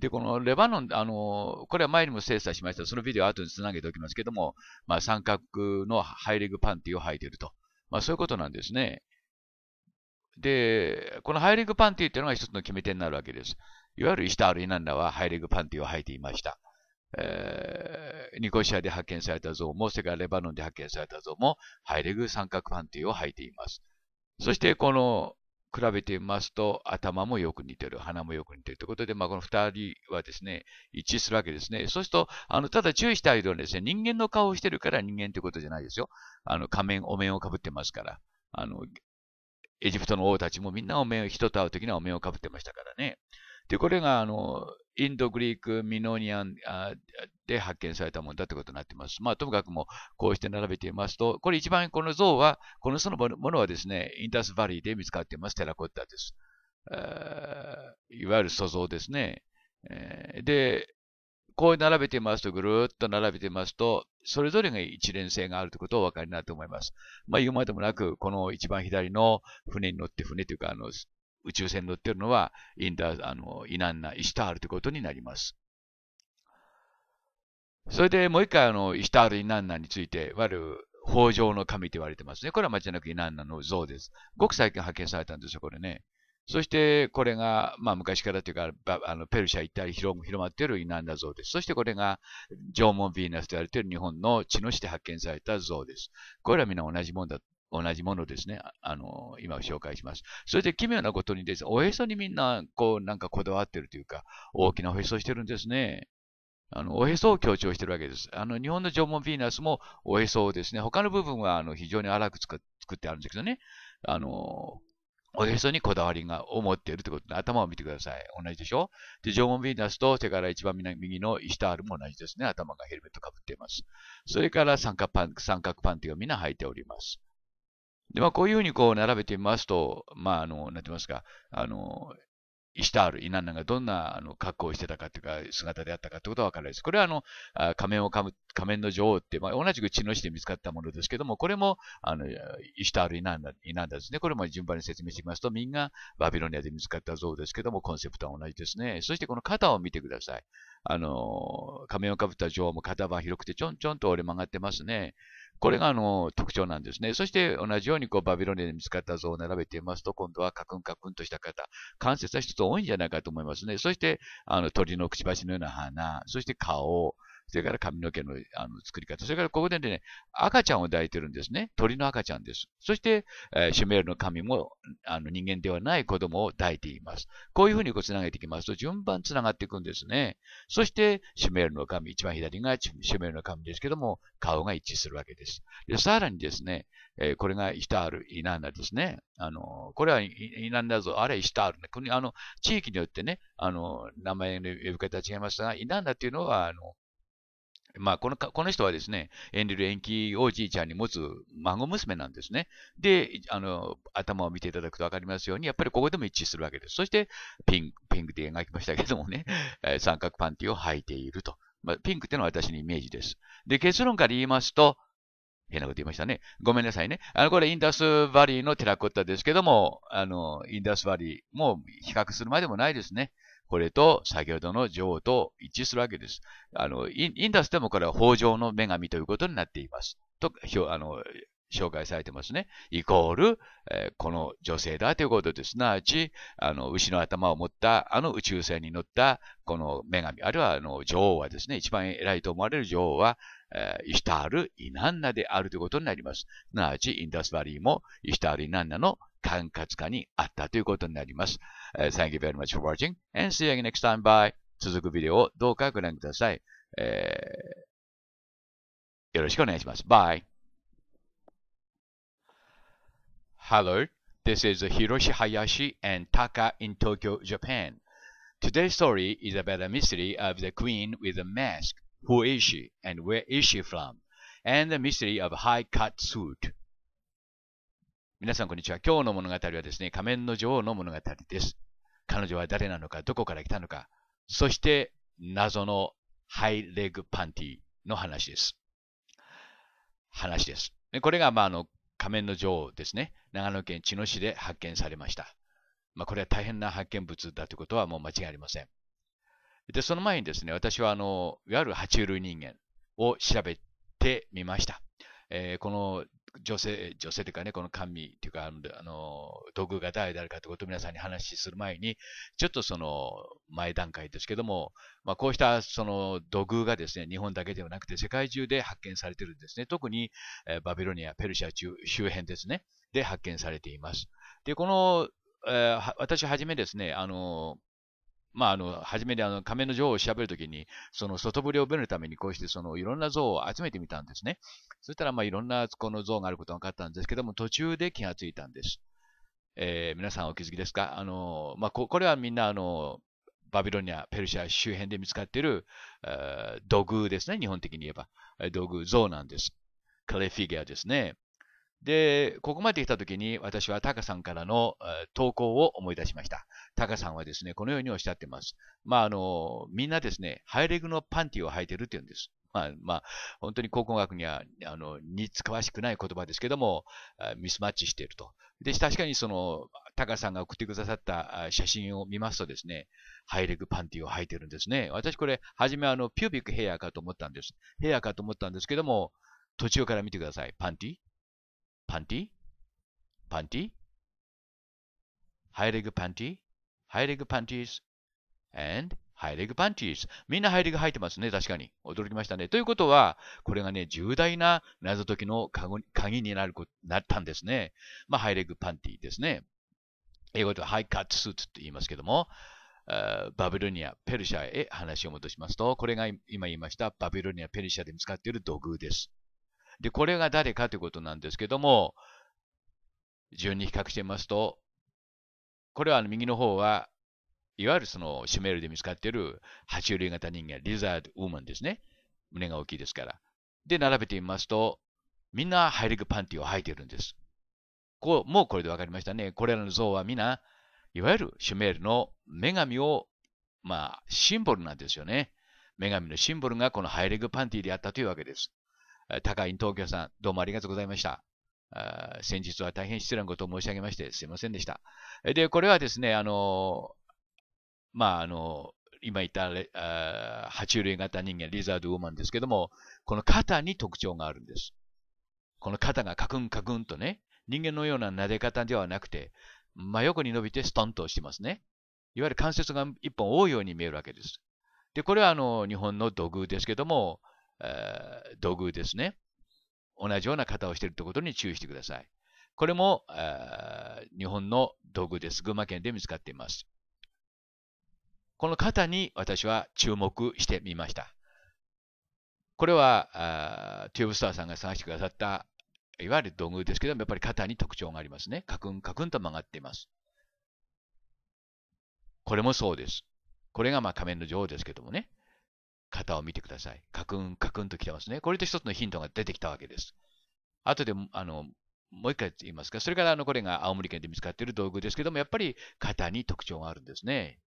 で、このレバノン、あの、これは前にも精査しました。そのビデオを後につなげておきますけども、まあ、三角のハイレグパンティを履いていると。まあ、そういうことなんですね。で、このハイレグパンティっていうのが一つの決め手になるわけです。いわゆるイシタール・イナンナはハイレグパンティを履いていました。えー、ニコシアで発見された像も、それからレバノンで発見された像も、ハイレグ三角パンティを履いています。そしてこの比べてみますと、頭もよく似てる、鼻もよく似てるということで、まあ、この2人はですね、一致するわけですね。そうすると、あのただ注意したいのはですね、人間の顔をしてるから人間ということじゃないですよ。あの仮面、お面をかぶってますから。あのエジプトの王たちもみんなお面を、人と会う時にはお面をかぶってましたからね。で、これが、あの、インド・グリーク・ミノニアンで発見されたものだということになっています。まあ、ともかくもこうして並べていますと、これ一番この像は、このそのものはですね、インダスバリーで見つかっています、テラコッタです。いわゆる素像ですね。で、こう並べていますと、ぐるっと並べていますと、それぞれが一連性があるということをお分かりになると思います。まあ、言うまでもなく、この一番左の船に乗って、船というか、あの、宇宙船に乗ってるのは、インダあの、イナンナ、イシタールということになります。それでもう一回、あの、イシタール・イナンナについて、いわゆる、法上の神と言われてますね。これは間違いなくイナンナの像です。ごく最近発見されたんですよ、これね。そして、これが、まあ、昔からというか、あのペルシャ一帯広広まっているイナンダ像です。そして、これが、縄文ヴィーナスと言われている日本の地の地で発見された像です。これらな同じものだ同じものですね。あの、今紹介します。それで奇妙なことにですね、おへそにみんな、こう、なんかこだわってるというか、大きなおへそをしてるんですね。あの、おへそを強調してるわけです。あの、日本の縄文ヴィーナスもおへそをですね、他の部分はあの非常に荒く作ってあるんですけどね、あの、おへそにこだわりが思っているということで、頭を見てください。同じでしょで、縄文ヴィーナスと、それから一番右のイシタールも同じですね。頭がヘルメットかぶっています。それから三角パン、三角パンティがみんな履いております。で、まあ、こういうふうにこう並べてみますと、まあ、あの、なんて言いますか、あの、イシュタール、イナンナがどんなあの格好をしてたかというか、姿であったかということは分からないです。これはあの、仮面をかむ、仮面の女王って、まあ、同じく血の死で見つかったものですけども、これも、あの、イシュタール、イナンナ、イナンナですね。これも順番に説明していきますと、みんなバビロニアで見つかった像ですけども、コンセプトは同じですね。そしてこの肩を見てください。あの、仮面をかぶった女王も肩幅広くてちょんちょんと折れ曲がってますね。これがあの特徴なんですね。そして同じようにこうバビロニアで見つかった像を並べていますと、今度はカクンカクンとした方、関節は一つ多いんじゃないかと思いますね。そしてあの鳥のくちばしのような鼻、そして顔、それから髪の毛のあの作り方、それからここでね、赤ちゃんを抱いてるんですね。鳥の赤ちゃんです。そして、えー、シュメールの神もあの人間ではない子供を抱いています。こういうふうにこうげていきますと、順番つながっていくんですね。そして、シュメールの神、一番左がシュメールの神ですけども、顔が一致するわけです。でさらにですね、えー、これがイシタール、イナーナですね。あの、これはイナンナ像、あれはイシタールね。の、あの、地域によってね、あの、名前の呼び方は違いますが、イナンナっていうのは、あの、まあ、このこの人はですね、エンリル・エンキーおじいちゃんに持つ孫娘なんですね。で、あの頭を見ていただくと分かりますように、やっぱりここでも一致するわけです。そして、ピンク、ピンクで描きましたけどもね、三角パンティを履いていると。まあ、ピンクっていうのは私のイメージです。で、結論から言いますと、変なこと言いましたね。ごめんなさいね。あの、これインダスバリーのテラコッタですけども、あの、インダスバリーも比較するまでもないですね。これと先ほどの女王と一致するわけです。あのインダスでもこれは北条の女神ということになっています。とあの紹介されてますね。イコール、えー、この女性だということですなわち、あの、牛の頭を持った、あの宇宙船に乗った、この女神、あるいはあの女王はですね、一番偉いと思われる女王は、えイシュタール・イナンナであるということになります。すなわち、インダスバリーもイシュタール・イナンナの管轄下にあったということになります。Uh, thank you very much for watching and see you again next time. Bye. 続くビデオをどうかご覧ください。えー、よろしくお願いします。Bye. Hello, this is Hiroshi Hayashi and Taka in Tokyo, Japan. Today's story is about a mystery of the queen with a mask. Who is she, and where is she from? And the mystery of high cut suit. 皆さん、こんにちは。今日の物語はですね、仮面の女王の物語です。彼女は誰なのか、どこから来たのか、そして謎のハイレグパンティの話です。話です。これが、まあ、あの、仮面の女王ですね。長野県茅野市で発見されました。まあ、これは大変な発見物だということはもう間違いありません。で、その前にですね、私はあの、いわゆる爬虫類人間を調べてみました。えー、この女性、女性というかね、この神というか、あの、土偶が誰であるかということを皆さんに話しする前に、ちょっとその、前段階ですけども、まあ、こうしたその土偶がですね、日本だけではなくて世界中で発見されてるんですね。特に、えー、バビロニア、ペルシ中周辺ですね、で発見されています。で、この、えー、私はじめですね、あの、まあ、あの、初めにあの、仮面の女王を調べるときに、その外振りを覚るために、こうして、その、いろんな像を集めてみたんですね。そしたら、まあ、いろんな、この像があることが分かったんですけども、途中で気がついたんです。えー、皆さんお気づきですかあの、まあ、これはみんな、あの、バビロニア、ペルシア周辺で見つかっている、えー、土偶ですね。日本的に言えば。土偶、像なんです。カレフィギュアですね。で、ここまで来た時に私はタカさんからの投稿を思い出しました。タカさんはですね、このようにおっしゃってます。まあ、あの、みんなですね、ハイレグのパンティを履いてるって言うんです。まあ、まあ、本当に考古学には、あの、似つかわしくない言葉ですけども、ミスマッチしていると。で、確かにその、タカさんが送ってくださった写真を見ますとですね、ハイレグパンティを履いてるんですね。私これ、はじめあの、ピュービックヘアかと思ったんです。ヘアかと思ったんですけども、途中から見てください。パンティ p a n t パ p a n t イ Heilige p a n t ン Heilige Panties? And ハイレグパンチーズ。みんなハイレグ履いてますね。確かに。驚きましたね。ということは、これがね、重大な謎解きの鍵になるなったんですね。まあ、ハイレグパンティですね。英語ではハイカットスーツって言いますけども、バビロニア、ペルシャへ話を戻しますと、これが今言いましたバビロニア、ペルシャで見つかっている土偶です。で、これが誰かということなんですけども、順に比較してみますと、これは右の方は、いわゆるそのシュメールで見つかっている爬虫類型人間、リザードウーマンですね。胸が大きいですから。で、並べてみますと、みんなハイレグパンティを履いているんです。こう、もうこれで分かりましたね。これらの像は皆、いわゆるシュメールの女神を、まあ、シンボルなんですよね。女神のシンボルがこのハイレグパンティであったというわけです。高院東京さん、どうもありがとうございました。先日は大変失礼なことを申し上げまして、すいませんでした。で、これはですね、あの、まあ、あの、今言った爬虫類型人間、リザードウォーマンですけども、この肩に特徴があるんです。この肩がカクンカクンとね、人間のような撫で方ではなくて、真横に伸びてストンとしてますね。いわゆる関節が一本多いように見えるわけです。で、これはあの日本の土偶ですけども、土偶ですね。同じような型をしているということに注意してください。これも日本の土偶です。群馬県で見つかっています。この型に私は注目してみました。これはテューブスターさんが探してくださったいわゆる土偶ですけども、やっぱり肩に特徴がありますね。カクンカクンと曲がっています。これもそうです。これがまあ仮面の女王ですけどもね。型を見てください。カクン、カクンと来てますね。これで一つのヒントが出てきたわけです。後で、あの、もう一回言いますか。それからあの、これが青森県で見つかっている道具ですけども、やっぱり型に特徴があるんですね。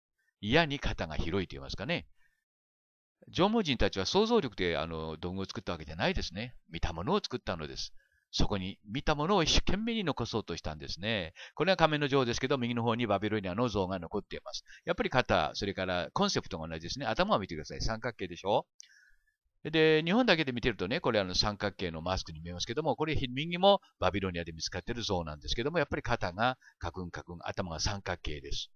嫌に肩が広いと言いますかね。縄文人たちは想像力であの道具を作ったわけじゃないですね。見たものを作ったのです。そこに見たものを一生懸命に残そうとしたんですね。これは面の王ですけど、右の方にバビロニアの像が残っています。やっぱり肩、それからコンセプトが同じですね。頭を見てください。三角形でしょで、日本だけで見てるとね、これあの三角形のマスクに見えますけども、これ右もバビロニアで見つかってる像なんですけども、やっぱり肩がカクンカクン、頭が三角形です。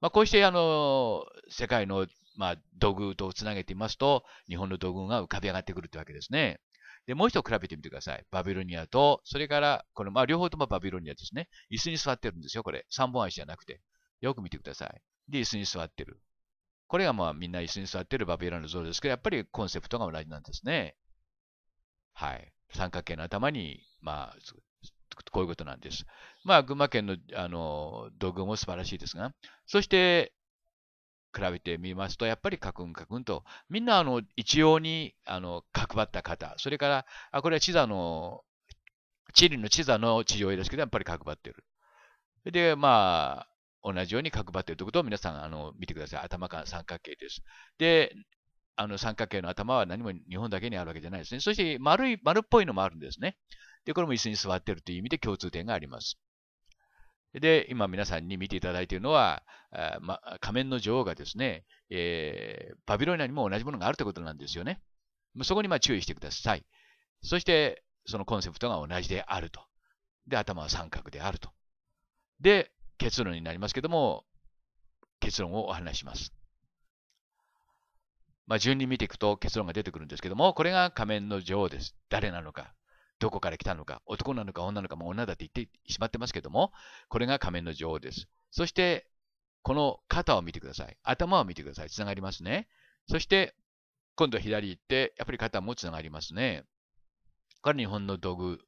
まあ、こうしてあの、世界の、まあ、土偶とつなげていますと、日本の土偶が浮かび上がってくるというわけですね。で、もう一度比べてみてください。バビロニアと、それから、この、まあ、両方ともバビロニアですね。椅子に座ってるんですよ、これ。三本足じゃなくて。よく見てください。で、椅子に座ってる。これがまあ、みんな椅子に座ってるバビロニアの像ですけど、やっぱりコンセプトが同じなんですね。はい。三角形の頭に、まあ、こういうことなんです。まあ、群馬県の、あの、土偶も素晴らしいですが、そして、比べてみますと、やっぱりカクンカクンと、みんなあの一様にあの角張った方、それからあこれは地座の、チリの地座の地上絵ですけど、やっぱり角張ってる。で、まあ、同じように角張ってるということを皆さんあの見てください。頭が三角形です。で、あの三角形の頭は何も日本だけにあるわけじゃないですね。そして丸い、丸っぽいのもあるんですね。で、これも椅子に座ってるという意味で共通点があります。で、今皆さんに見ていただいているのは、ま、仮面の女王がですね、えー、バビロニアにも同じものがあるということなんですよね。そこにま注意してください。そして、そのコンセプトが同じであると。で、頭は三角であると。で、結論になりますけども、結論をお話します。まあ、順に見ていくと結論が出てくるんですけども、これが仮面の女王です。誰なのか。どこから来たのか、男なのか女なのか、も女だって言ってしまってますけども、これが仮面の女王です。そして、この肩を見てください。頭を見てください。つながりますね。そして、今度左行って、やっぱり肩もつながりますね。これ日本の道具。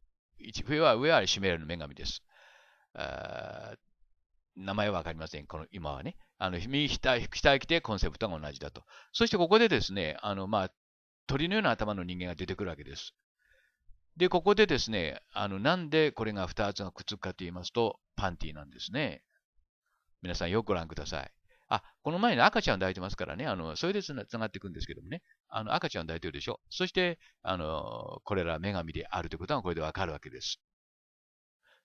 上は、上はシメラの女神です。あ名前はわかりません。この今はね。あの右下、下へ来てコンセプトが同じだと。そしてここでですね、あのまあ、鳥のような頭の人間が出てくるわけです。で、ここでですね、あの、なんでこれが2つがくっつくかと言いますと、パンティなんですね。皆さんよくご覧ください。あ、この前に赤ちゃん抱いてますからね、あの、それでつながっていくんですけどもね、あの、赤ちゃん抱いてるでしょ。そして、あの、これら女神であるということがこれでわかるわけです。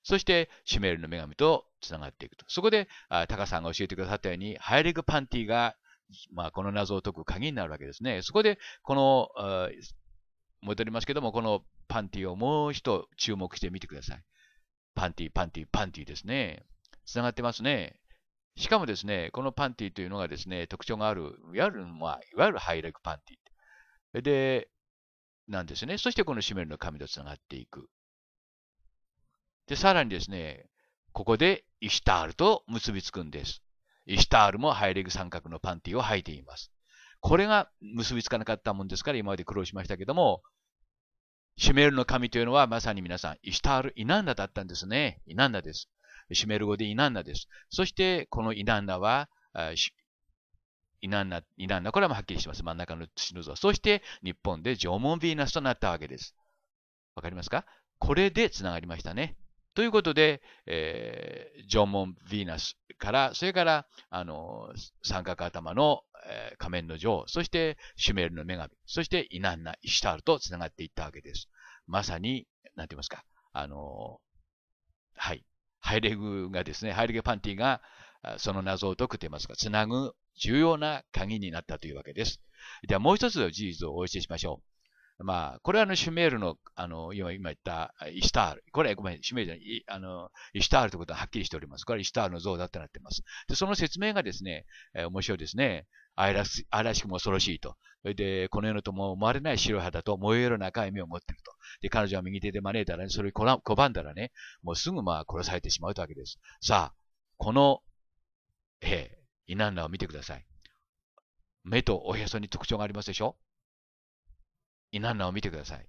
そして、シュメールの女神とつながっていくと。そこで、あタカさんが教えてくださったように、ハイレグパンティがまあ、この謎を解く鍵になるわけですね。そこで、この戻りますけども、このパンティをもう一度注目してみてください。パンティ、パンティ、パンティですね。つながってますね。しかもですね、このパンティというのがですね、特徴がある、いわゆる、まあ、いわゆるハイレグパンティ。で、なんですね。そしてこのシメルの髪とつながっていく。で、さらにですね、ここでイシュタールと結びつくんです。イシュタールもハイレグ三角のパンティを履いています。これが結びつかなかったもんですから今まで苦労しましたけども、シュメールの神というのはまさに皆さん、イシュタール・イナンダだったんですね。イナンダです。シュメール語でイナンダです。そしてこのイナンダは、イナンナ、イナンナ、これははっきりします。真ん中の土の像。そして日本で縄文ヴィーナスとなったわけです。わかりますかこれで繋がりましたね。ということで、えー、縄文ヴィーナスから、それから、あの、三角頭の、えー、仮面の女王、そしてシュメールの女神、そしてイナンナ・イシュタールと繋がっていったわけです。まさに、なんて言いますか、あの、はい。ハイレグがですね、ハイレグパンティが、その謎を解くといいますか、つなぐ重要な鍵になったというわけです。ではもう一つ事実をお教えしましょう。まあ、これはあの、シュメールの、あの、今言った、イシタール。これ、ごめん、シュメールじゃない、あの、イシタールということははっきりしております。これはイシタールの像だってなってます。で、その説明がですね、えー、面白いですね。愛らし愛らしくも恐ろしいと。それで、この世のとも思われない白肌と燃える中い目を持っていると。で、彼女は右手で招いたらね、それを拒んだらね、もうすぐまあ殺されてしまうわけです。さあ、この、えー、イナンナを見てください。目とおへそに特徴がありますでしょイナンナを見てください。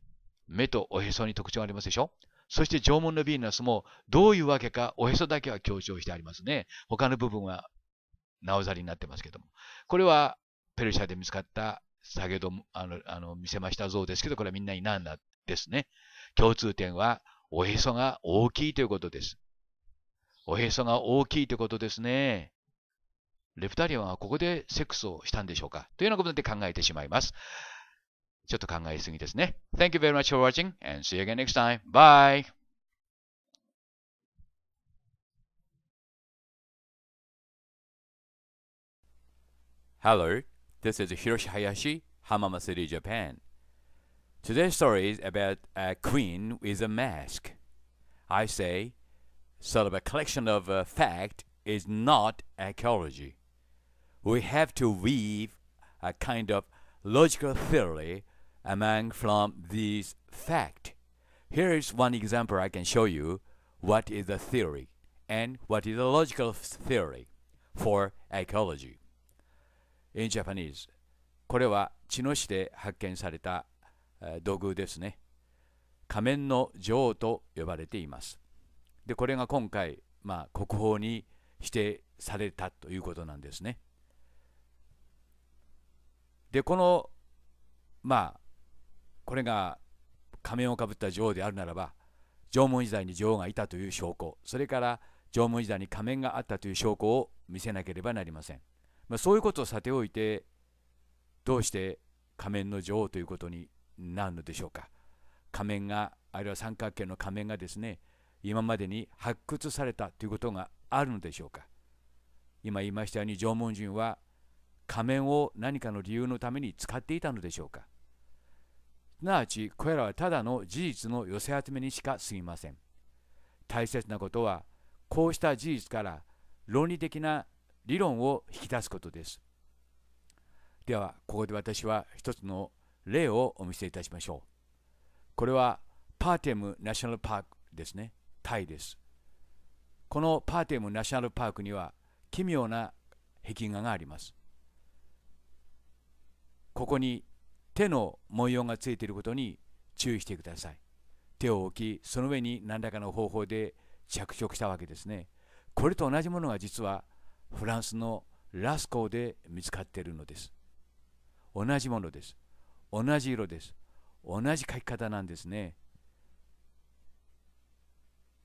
目とおへそに特徴ありますでしょそして縄文のヴィーナスもどういうわけかおへそだけは強調してありますね。他の部分はなおざりになってますけども。これはペルシャで見つかった先ほどあのあの見せました像ですけど、これはみんなイナンナですね。共通点はおへそが大きいということです。おへそが大きいということですね。レプタリアンはここでセックスをしたんでしょうかというようなことで考えてしまいます。ちょっと考えすぎですね。Thank you very much for watching and see you again next time. Bye! Hello, this is Hiroshi Hayashi, Hamama City, Japan. Today's story is about a queen with a mask. I say, sort of a collection of uh, fact is not ecology. We have to weave a kind of logical theory among from t h i s fact. Here is one example I can show you what is a theory and what is a logical theory for ecology. In Japanese, これは血の市で発見された土偶ですね。仮面の女王と呼ばれています。で、これが今回、まあ、国宝に指定されたということなんですね。で、この、まあ、これが仮面をかぶった女王であるならば縄文時代に女王がいたという証拠それから縄文時代に仮面があったという証拠を見せなければなりません、まあ、そういうことをさておいてどうして仮面の女王ということになるのでしょうか仮面があるいは三角形の仮面がですね今までに発掘されたということがあるのでしょうか今言いましたように縄文人は仮面を何かの理由のために使っていたのでしょうかすなわちこれらはただの事実の寄せ集めにしか過ぎません大切なことはこうした事実から論理的な理論を引き出すことですではここで私は一つの例をお見せいたしましょうこれはパーテムナショナルパークですねタイですこのパーテムナショナルパークには奇妙な壁画がありますここに手の模様がついていることに注意してください手を置きその上に何らかの方法で着色したわけですねこれと同じものが実はフランスのラスコーで見つかっているのです同じものです同じ色です同じ書き方なんですね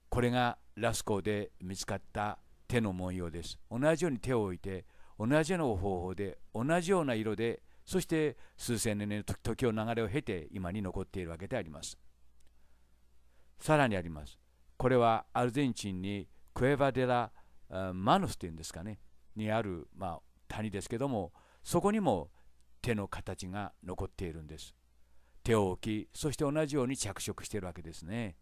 これがラスコーで見つかった手の文様です同じように手を置いて同じような方法で同じような色でそして数千年の時を流れを経て今に残っているわけでありますさらにありますこれはアルゼンチンにクエバ・デラ・マノスというんですかねにある、まあ、谷ですけどもそこにも手の形が残っているんです手を置きそして同じように着色しているわけですね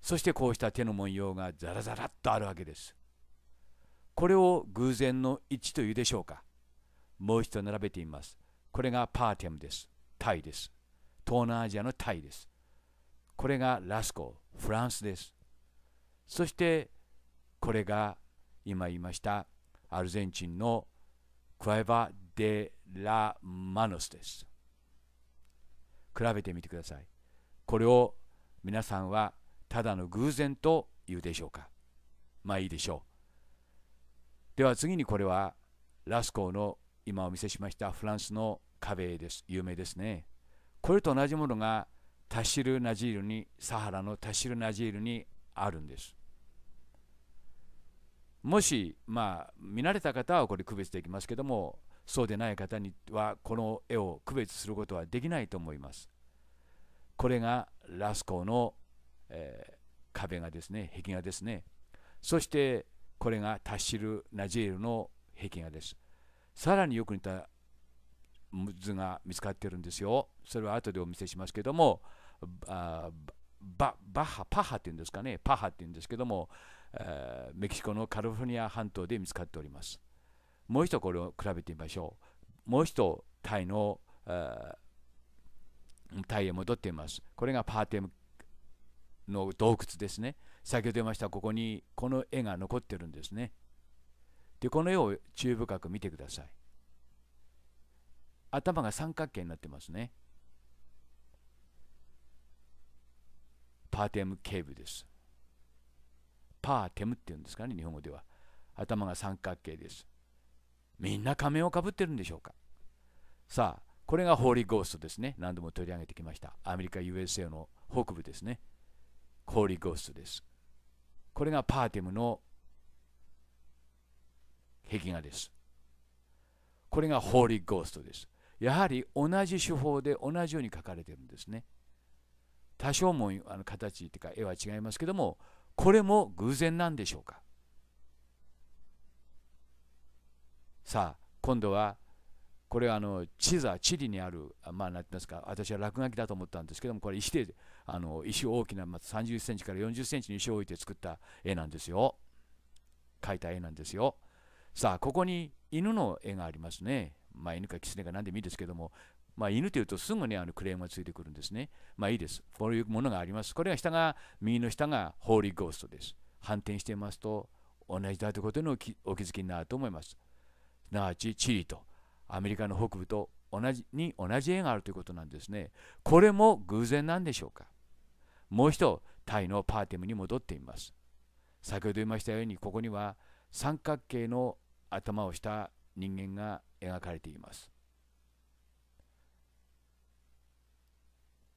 そしてこうした手の文様がザラザラっとあるわけですこれを偶然の一致というでしょうかもう一度並べてみます。これがパーティアムです。タイです。東南アジアのタイです。これがラスコ、フランスです。そしてこれが今言いましたアルゼンチンのクワイバ・デ・ラ・マノスです。比べてみてください。これを皆さんはただの偶然と言うでしょうか。まあいいでしょう。では次にこれはラスコーの今お見せしましたフランスの壁です有名ですねこれと同じものがタシル・ナジールにサハラのタシル・ナジールにあるんですもしまあ見慣れた方はこれ区別できますけどもそうでない方にはこの絵を区別することはできないと思いますこれがラスコーの、えー、壁画ですね壁画ですねそしてこれがタッシル・ナジールの壁画ですさらによく似た図が見つかってるんですよ。それは後でお見せしますけども、ババハ、パハっていうんですかね、パハっていうんですけども、えー、メキシコのカリフォルニア半島で見つかっております。もう一度これを比べてみましょう。もう一度タイの、タイへ戻っています。これがパーテムの洞窟ですね。先ほど言いました、ここにこの絵が残ってるんですね。でこの絵を注意深く見てください頭が三角形になってますねパーテムケーブですパーテムっていうんですかね日本語では頭が三角形ですみんな仮面をかぶってるんでしょうかさあこれがホーリーゴーストですね何度も取り上げてきましたアメリカ USA の北部ですねホーリーゴーストですこれがパーテムの壁画です。これがホーリーゴーストです。やはり同じ手法で同じように描かれてるんですね。多少もあの形というか絵は違いますけどもこれも偶然なんでしょうかさあ今度はこれはあの地図は地理にあるまあ何て言いますか私は落書きだと思ったんですけどもこれ石であの石を大きな、ま3 0ンチから4 0ンチに石を置いて作った絵なんですよ描いた絵なんですよ。さあ、ここに犬の絵がありますね。まあ、犬か狐か何でもいいですけども、まあ、犬というとすぐにあのクレームがついてくるんですね。まあいいです。こういうものがあります。これが下が、右の下がホーリーゴーストです。反転していますと、同じだということにお気づきになると思います。すなわち、チリとアメリカの北部と同じに同じ絵があるということなんですね。これも偶然なんでしょうか。もう一度、タイのパーティムに戻っています。先ほど言いましたように、ここには三角形の頭をした人間が描かれています。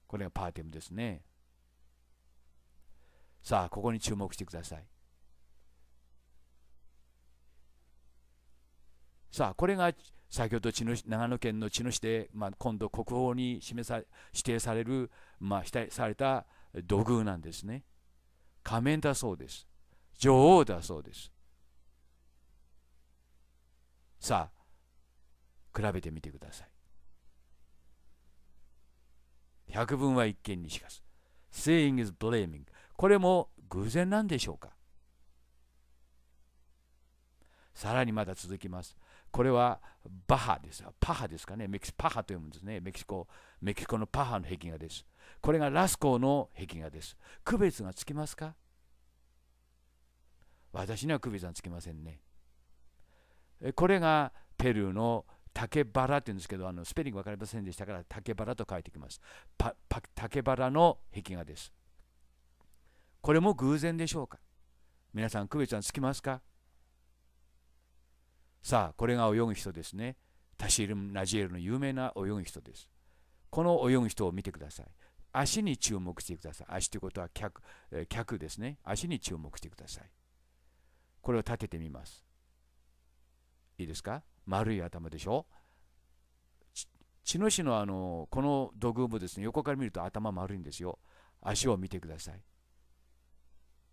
これがパーティムですね。さあ、ここに注目してください。さあ、これが先ほど知の長野県の茅野市で、まあ、今度国宝に示さ指定される、まあ、指定された土偶なんですね。仮面だそうです。女王だそうです。さあ比べてみてください百聞は一見にしかす Seeing is blaming これも偶然なんでしょうかさらにまだ続きますこれはバハですパハですかねメキシパハと読むんですねメキシコメキシコのパハの壁画ですこれがラスコーの壁画です区別がつきますか私には区別がつきませんねこれがペルーの竹バラって言うんですけどあのスペリング分かりませんでしたから竹バラと書いてきますパパ竹バラの壁画ですこれも偶然でしょうか皆さん区別はつきますかさあこれが泳ぐ人ですねタシール・ナジエルの有名な泳ぐ人ですこの泳ぐ人を見てください足に注目してください足ということは脚脚ですね足に注目してくださいこれを立ててみますいいですか丸い頭でしょ血野市のあのこの土偶もですね横から見ると頭丸いんですよ足を見てください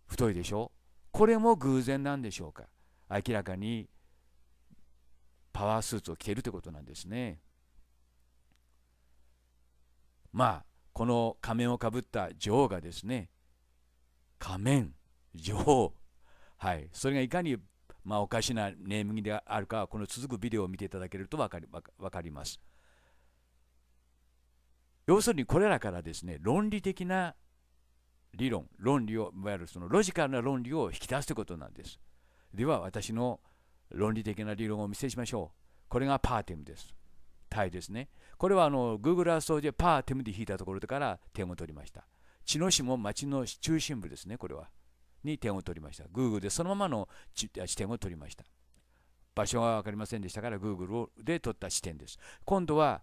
太いでしょこれも偶然なんでしょうか明らかにパワースーツを着ているということなんですねまあこの仮面をかぶった女王がですね仮面女王はいそれがいかにまあ、おかしなネーミングであるかこの続くビデオを見ていただけると分かり分かります。要するにこれらからですね論理的な理論論理をいわゆるそのロジカルな論理を引き出すということなんです。では私の論理的な理論をお見せしましょう。これがパーティムです。イですね。これはあの Google Earth でパーティムで引いたところから点を取りました。茅野市も町の中心部ですね、これは。に点を取りました。Google でそのままの地点を取りました。場所が分かりませんでしたから Google で取った地点です。今度は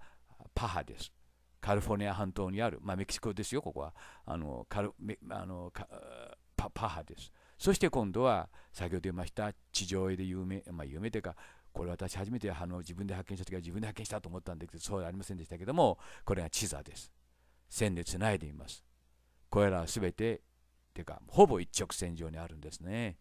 パハです。カリフォルニア半島にある、まあ、メキシコですよ、ここは。あのカルあのパパハです。そして今度は先ほど言いました地上絵で有名、まあ、有名というかこれ私初めてあの自分で発見した時は自分で発見したと思ったんですけどそうはありませんでしたけどもこれが地座です。線でつないでいます。これらは全てていうかほぼ一直線上にあるんですね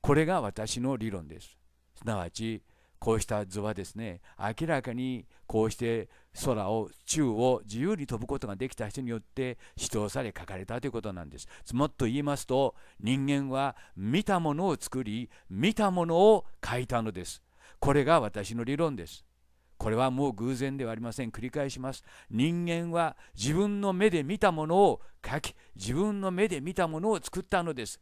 これが私の理論ですすなわちこうした図はですね明らかにこうして空を宙を自由に飛ぶことができた人によって指導され書かれたということなんですもっと言いますと人間は見たものを作り見たものを書いたのですこれが私の理論ですこれはもう偶然ではありません繰り返します人間は自分の目で見たものを書き自分の目で見たものを作ったのです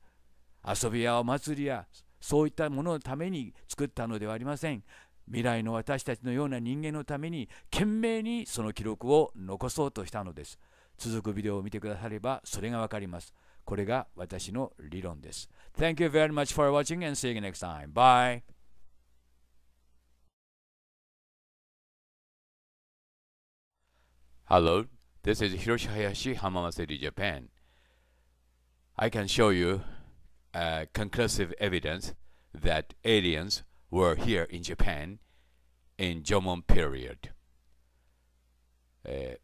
遊びやお祭りやそういったもののために作ったのではありません未来の私たちのような人間のために懸命にその記録を残そうとしたのです続くビデオを見てくださればそれがわかりますこれが私の理論です Thank you very much for watching and see you next time. Bye. Hello, this is Hiroshi Hayashi, Hamama City, Japan. I can show you a conclusive evidence that aliens were here in Japan in Jomon period、え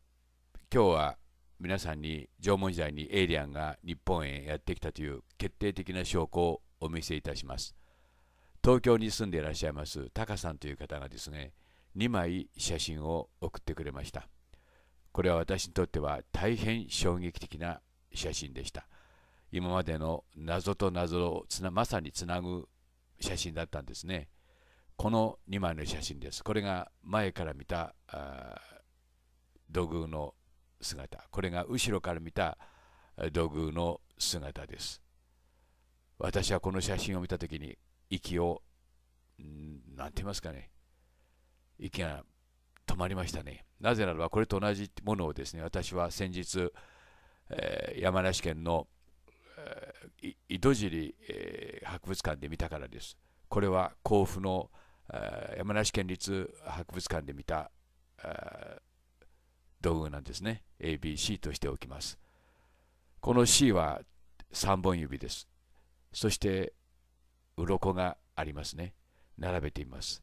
ー、今日は皆さんに縄文時代にエイリアンが日本へやってきたという決定的な証拠をお見せいたします東京に住んでいらっしゃいますタカさんという方がですね2枚写真を送ってくれましたこれは私にとっては大変衝撃的な写真でした。今までの謎と謎をつなまさにつなぐ写真だったんですね。この2枚の写真です。これが前から見た土偶の姿。これが後ろから見た土偶の姿です。私はこの写真を見た時に息を何て言いますかね息が止まりましたね。なぜならば、これと同じものをですね、私は先日、えー、山梨県の、えー、井戸尻、えー、博物館で見たからです。これは甲府の、え山梨県立博物館で見た、道具なんですね。ABC としておきます。この C は3本指です。そして、鱗がありますね。並べてみます。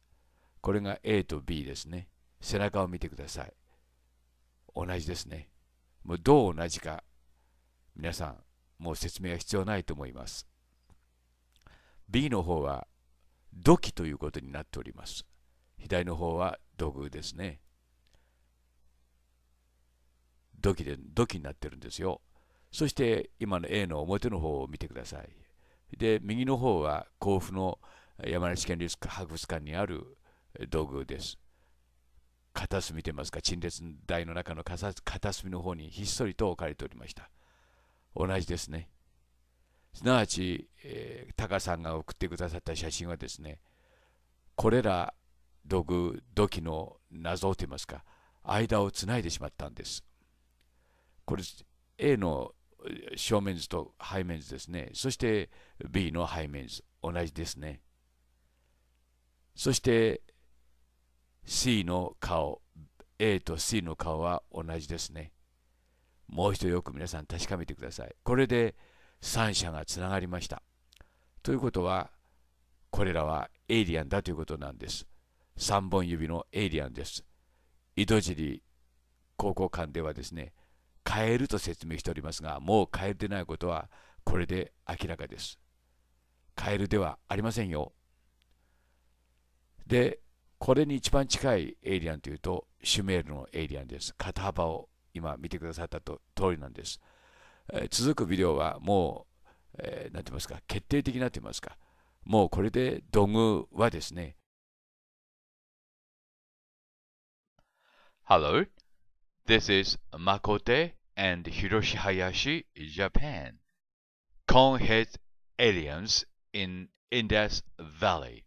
これが A と B ですね。背中を見てください。同じですね。もうどう同じか、皆さん、もう説明は必要ないと思います。B の方は土器ということになっております。左の方は土偶ですね。土器で土器になってるんですよ。そして今の A の表の方を見てください。で、右の方は甲府の山梨県立博物館にある土偶です。片隅といいますか、陳列台の中の片隅の方にひっそりと置かれておりました。同じですね。すなわち、えー、タカさんが送ってくださった写真はですね、これら土偶、土器の謎といいますか、間をつないでしまったんです。これ、A の正面図と背面図ですね。そして B の背面図、同じですね。そして C の顔、A と C の顔は同じですね。もう一度よく皆さん確かめてください。これで3者がつながりました。ということは、これらはエイリアンだということなんです。3本指のエイリアンです。井戸尻高校間ではですね、カエルと説明しておりますが、もうカエルでないことはこれで明らかです。カエルではありませんよ。で、これに一番近いエイリアンというと、シュメールのエイリアンです。肩幅を今見てくださったと通りなんです。え続くビデオはもう、えー、なんて言いますか、決定的なと言いますか、もうこれで土偶はですね。Hello, this is Makote and Hiroshi Hayashi, Japan. c o n Head Aliens in Indus Valley.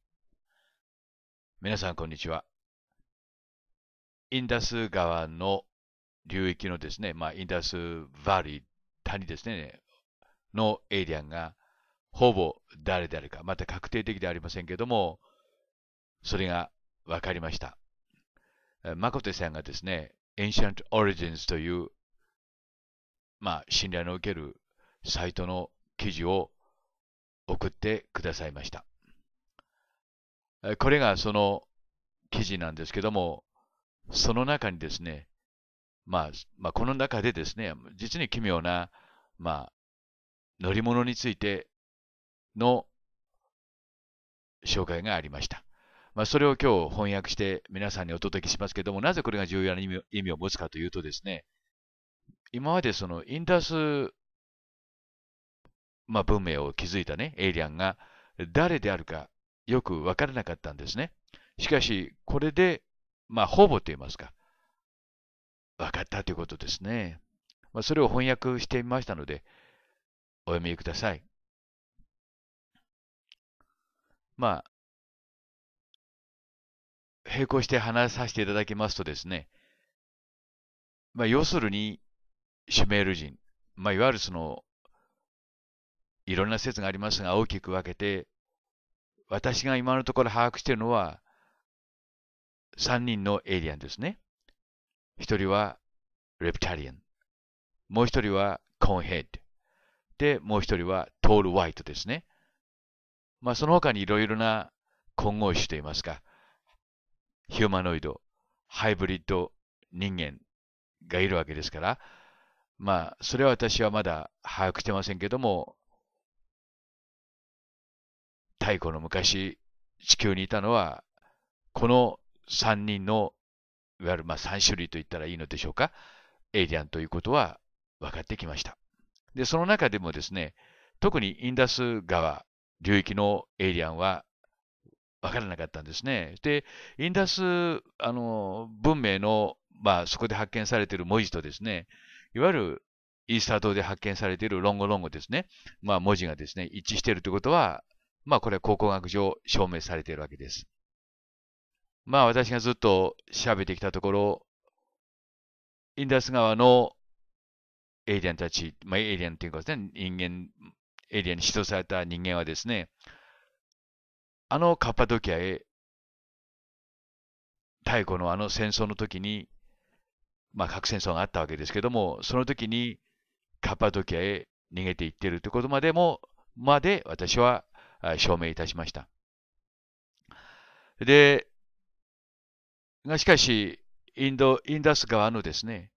皆さん、こんにちは。インダス川の流域のですね、まあ、インダスバリー、谷ですね、のエイリアンが、ほぼ誰であるか、また確定的ではありませんけども、それが分かりました。マコテさんがですね、Ancient Origins という、まあ、信頼の受けるサイトの記事を送ってくださいました。これがその記事なんですけども、その中にですね、まあ、まあ、この中でですね、実に奇妙な、まあ、乗り物についての紹介がありました。まあ、それを今日翻訳して皆さんにお届けしますけども、なぜこれが重要な意味を持つかというとですね、今までそのインダス、まあ、文明を築いたね、エイリアンが誰であるかよくわからなかったんですね。しかし、これで、まあ、ほぼと言いますか、分かったということですね。まあ、それを翻訳してみましたので、お読みください。まあ、並行して話させていただきますとですね、まあ、要するに、シュメール人、まあ、いわゆるその、いろんな説がありますが、大きく分けて、私が今のところ把握しているのは、3人のエイリアンですね。1人はレプタリアン。もう1人はコーンヘッド。で、もう1人はトール・ワイトですね。まあ、その他にいろいろな混合種といいますか、ヒューマノイド、ハイブリッド人間がいるわけですから、まあ、それは私はまだ把握してませんけども、太古の昔、地球にいたのは、この3人の、いわゆるまあ3種類と言ったらいいのでしょうか、エイリアンということは分かってきました。で、その中でもですね、特にインダス川流域のエイリアンは分からなかったんですね。で、インダスあの文明の、まあ、そこで発見されている文字とですね、いわゆるイースター島で発見されているロンゴロンゴですね、まあ、文字がですね、一致しているということはまあこれは考古学上証明されているわけです。まあ私がずっと調べてきたところ、インダス川のエイリアンたち、まあ、エイリアンというかですね、人間、エイリアンに指導された人間はですね、あのカッパドキアへ、太古のあの戦争の時に、まあ核戦争があったわけですけども、その時にカッパドキアへ逃げていってるということまでも、まで私は証明いたしました。で、がしかし、インド、インダス川のですね、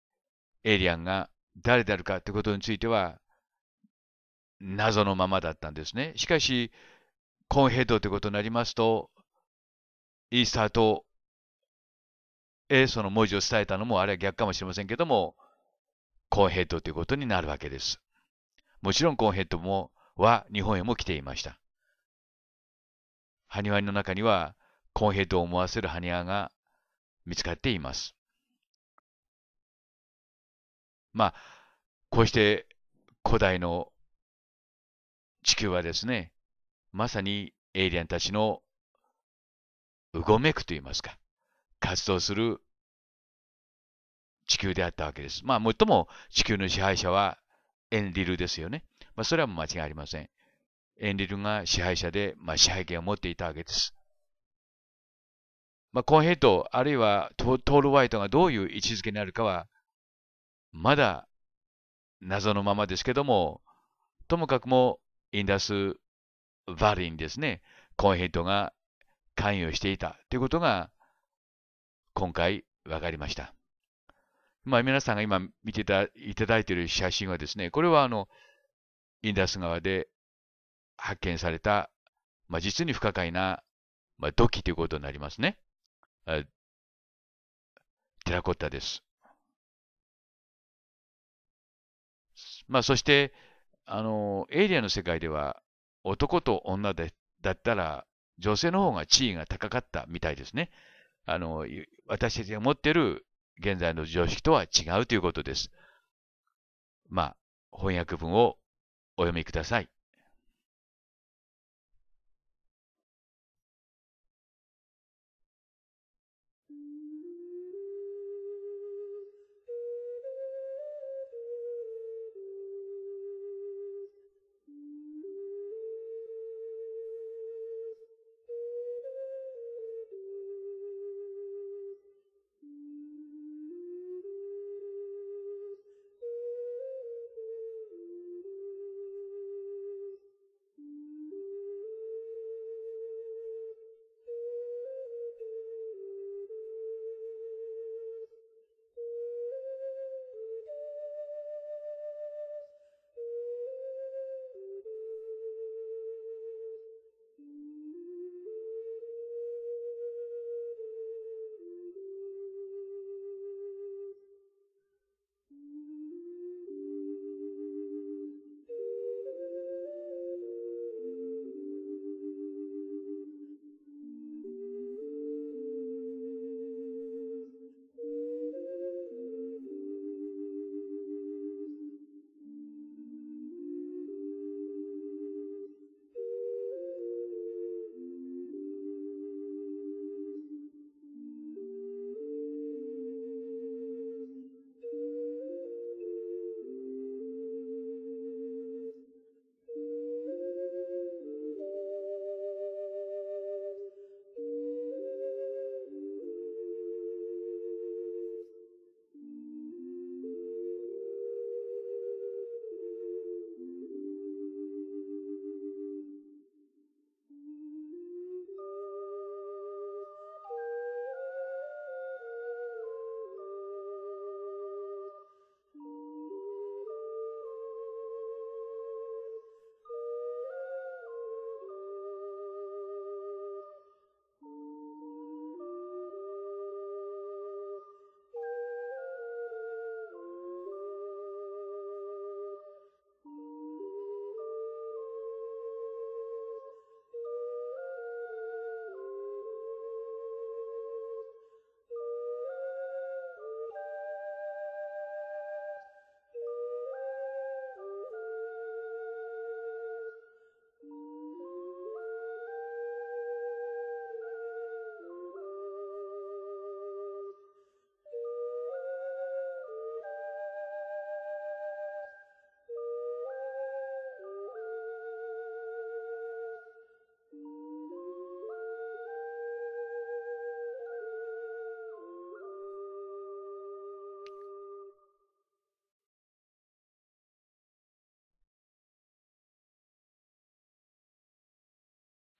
エイリアンが誰であるかということについては、謎のままだったんですね。しかし、コンヘッドということになりますと、イースターとへその文字を伝えたのも、あれは逆かもしれませんけども、コンヘッドということになるわけです。もちろんコンヘッドもは日本へも来ていました。埴輪の中には、コンヘと思わせる埴輪が見つかっています。まあ、こうして古代の地球はですね、まさにエイリアンたちのうごめくといいますか、活動する地球であったわけです。まあ、もっとも地球の支配者はエンリルですよね。まあ、それは間違いありません。エンリルが支配者で、まあ、支配権を持っていたわけです。まあ、コンヘイト、あるいはトール・ワイトがどういう位置づけになるかは、まだ謎のままですけども、ともかくもインダス・バリンですね、コンヘイトが関与していたということが、今回わかりました。まあ、皆さんが今見ていただいている写真はですね、これはあのインダス川で発見された、まあ、実に不可解な、まあ、土器ということになりますね。テラコッタです。まあ、そして、あの、エイリアの世界では、男と女でだったら、女性の方が地位が高かったみたいですね。あの、私たちが持っている現在の常識とは違うということです。まあ、翻訳文をお読みください。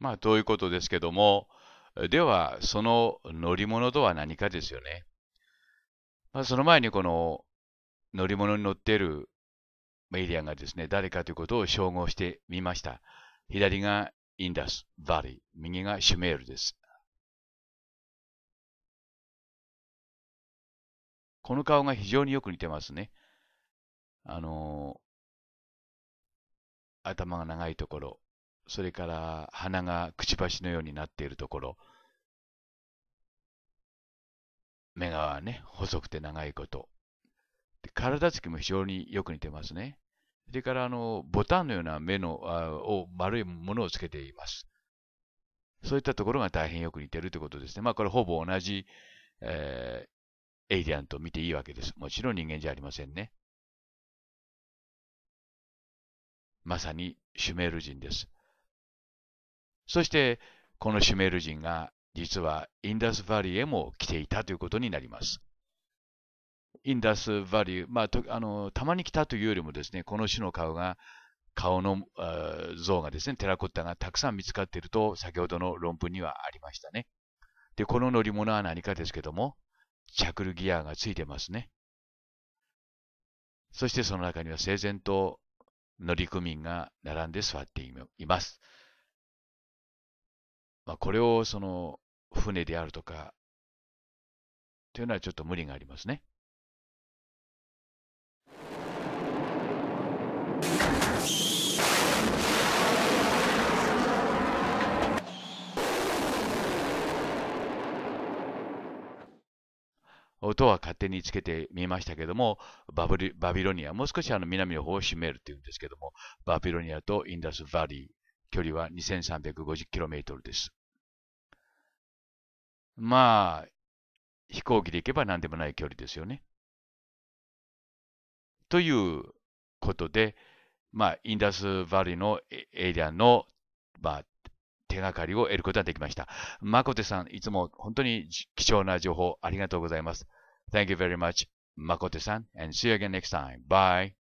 まあ、どういうことですけども、では、その乗り物とは何かですよね。まあ、その前にこの乗り物に乗っているエデリアがですね、誰かということを照合してみました。左がインダス、バリー、右がシュメールです。この顔が非常によく似てますね。あのー、頭が長いところ、それから鼻がくちばしのようになっているところ、目がね、細くて長いこと。体つきも非常によく似てますね。それからあの、ボタンのような目のあを丸いものをつけています。そういったところが大変よく似てるということですね。まあこれほぼ同じ、えー、エイリアンと見ていいわけです。もちろん人間じゃありませんね。まさにシュメール人です。そして、このシュメール人が実はインダスバリーへも来ていたということになります。インダスバリー、まあ、とあのたまに来たというよりもですね、この種の顔が、顔の像がですね、テラコッタがたくさん見つかっていると、先ほどの論文にはありましたね。で、この乗り物は何かですけども、チャクルギアがついてますね。そしてその中には整然と乗組員が並んで座っています。まあ、これをその船であるとか、というのはちょっと無理がありますね。音は勝手につけてみましたけども、バブリバビロニア、もう少しあの南の方を占めるっていうんですけども、バビロニアとインダス・バリー、距離は 2350km です。まあ、飛行機で行けば何でもない距離ですよね。ということで、まあ、インダスバリのエリアの、まあ、手がかりを得ることができました。マコテさん、いつも本当に貴重な情報ありがとうございます。Thank you very much, マコテさん。And see you again next time. Bye.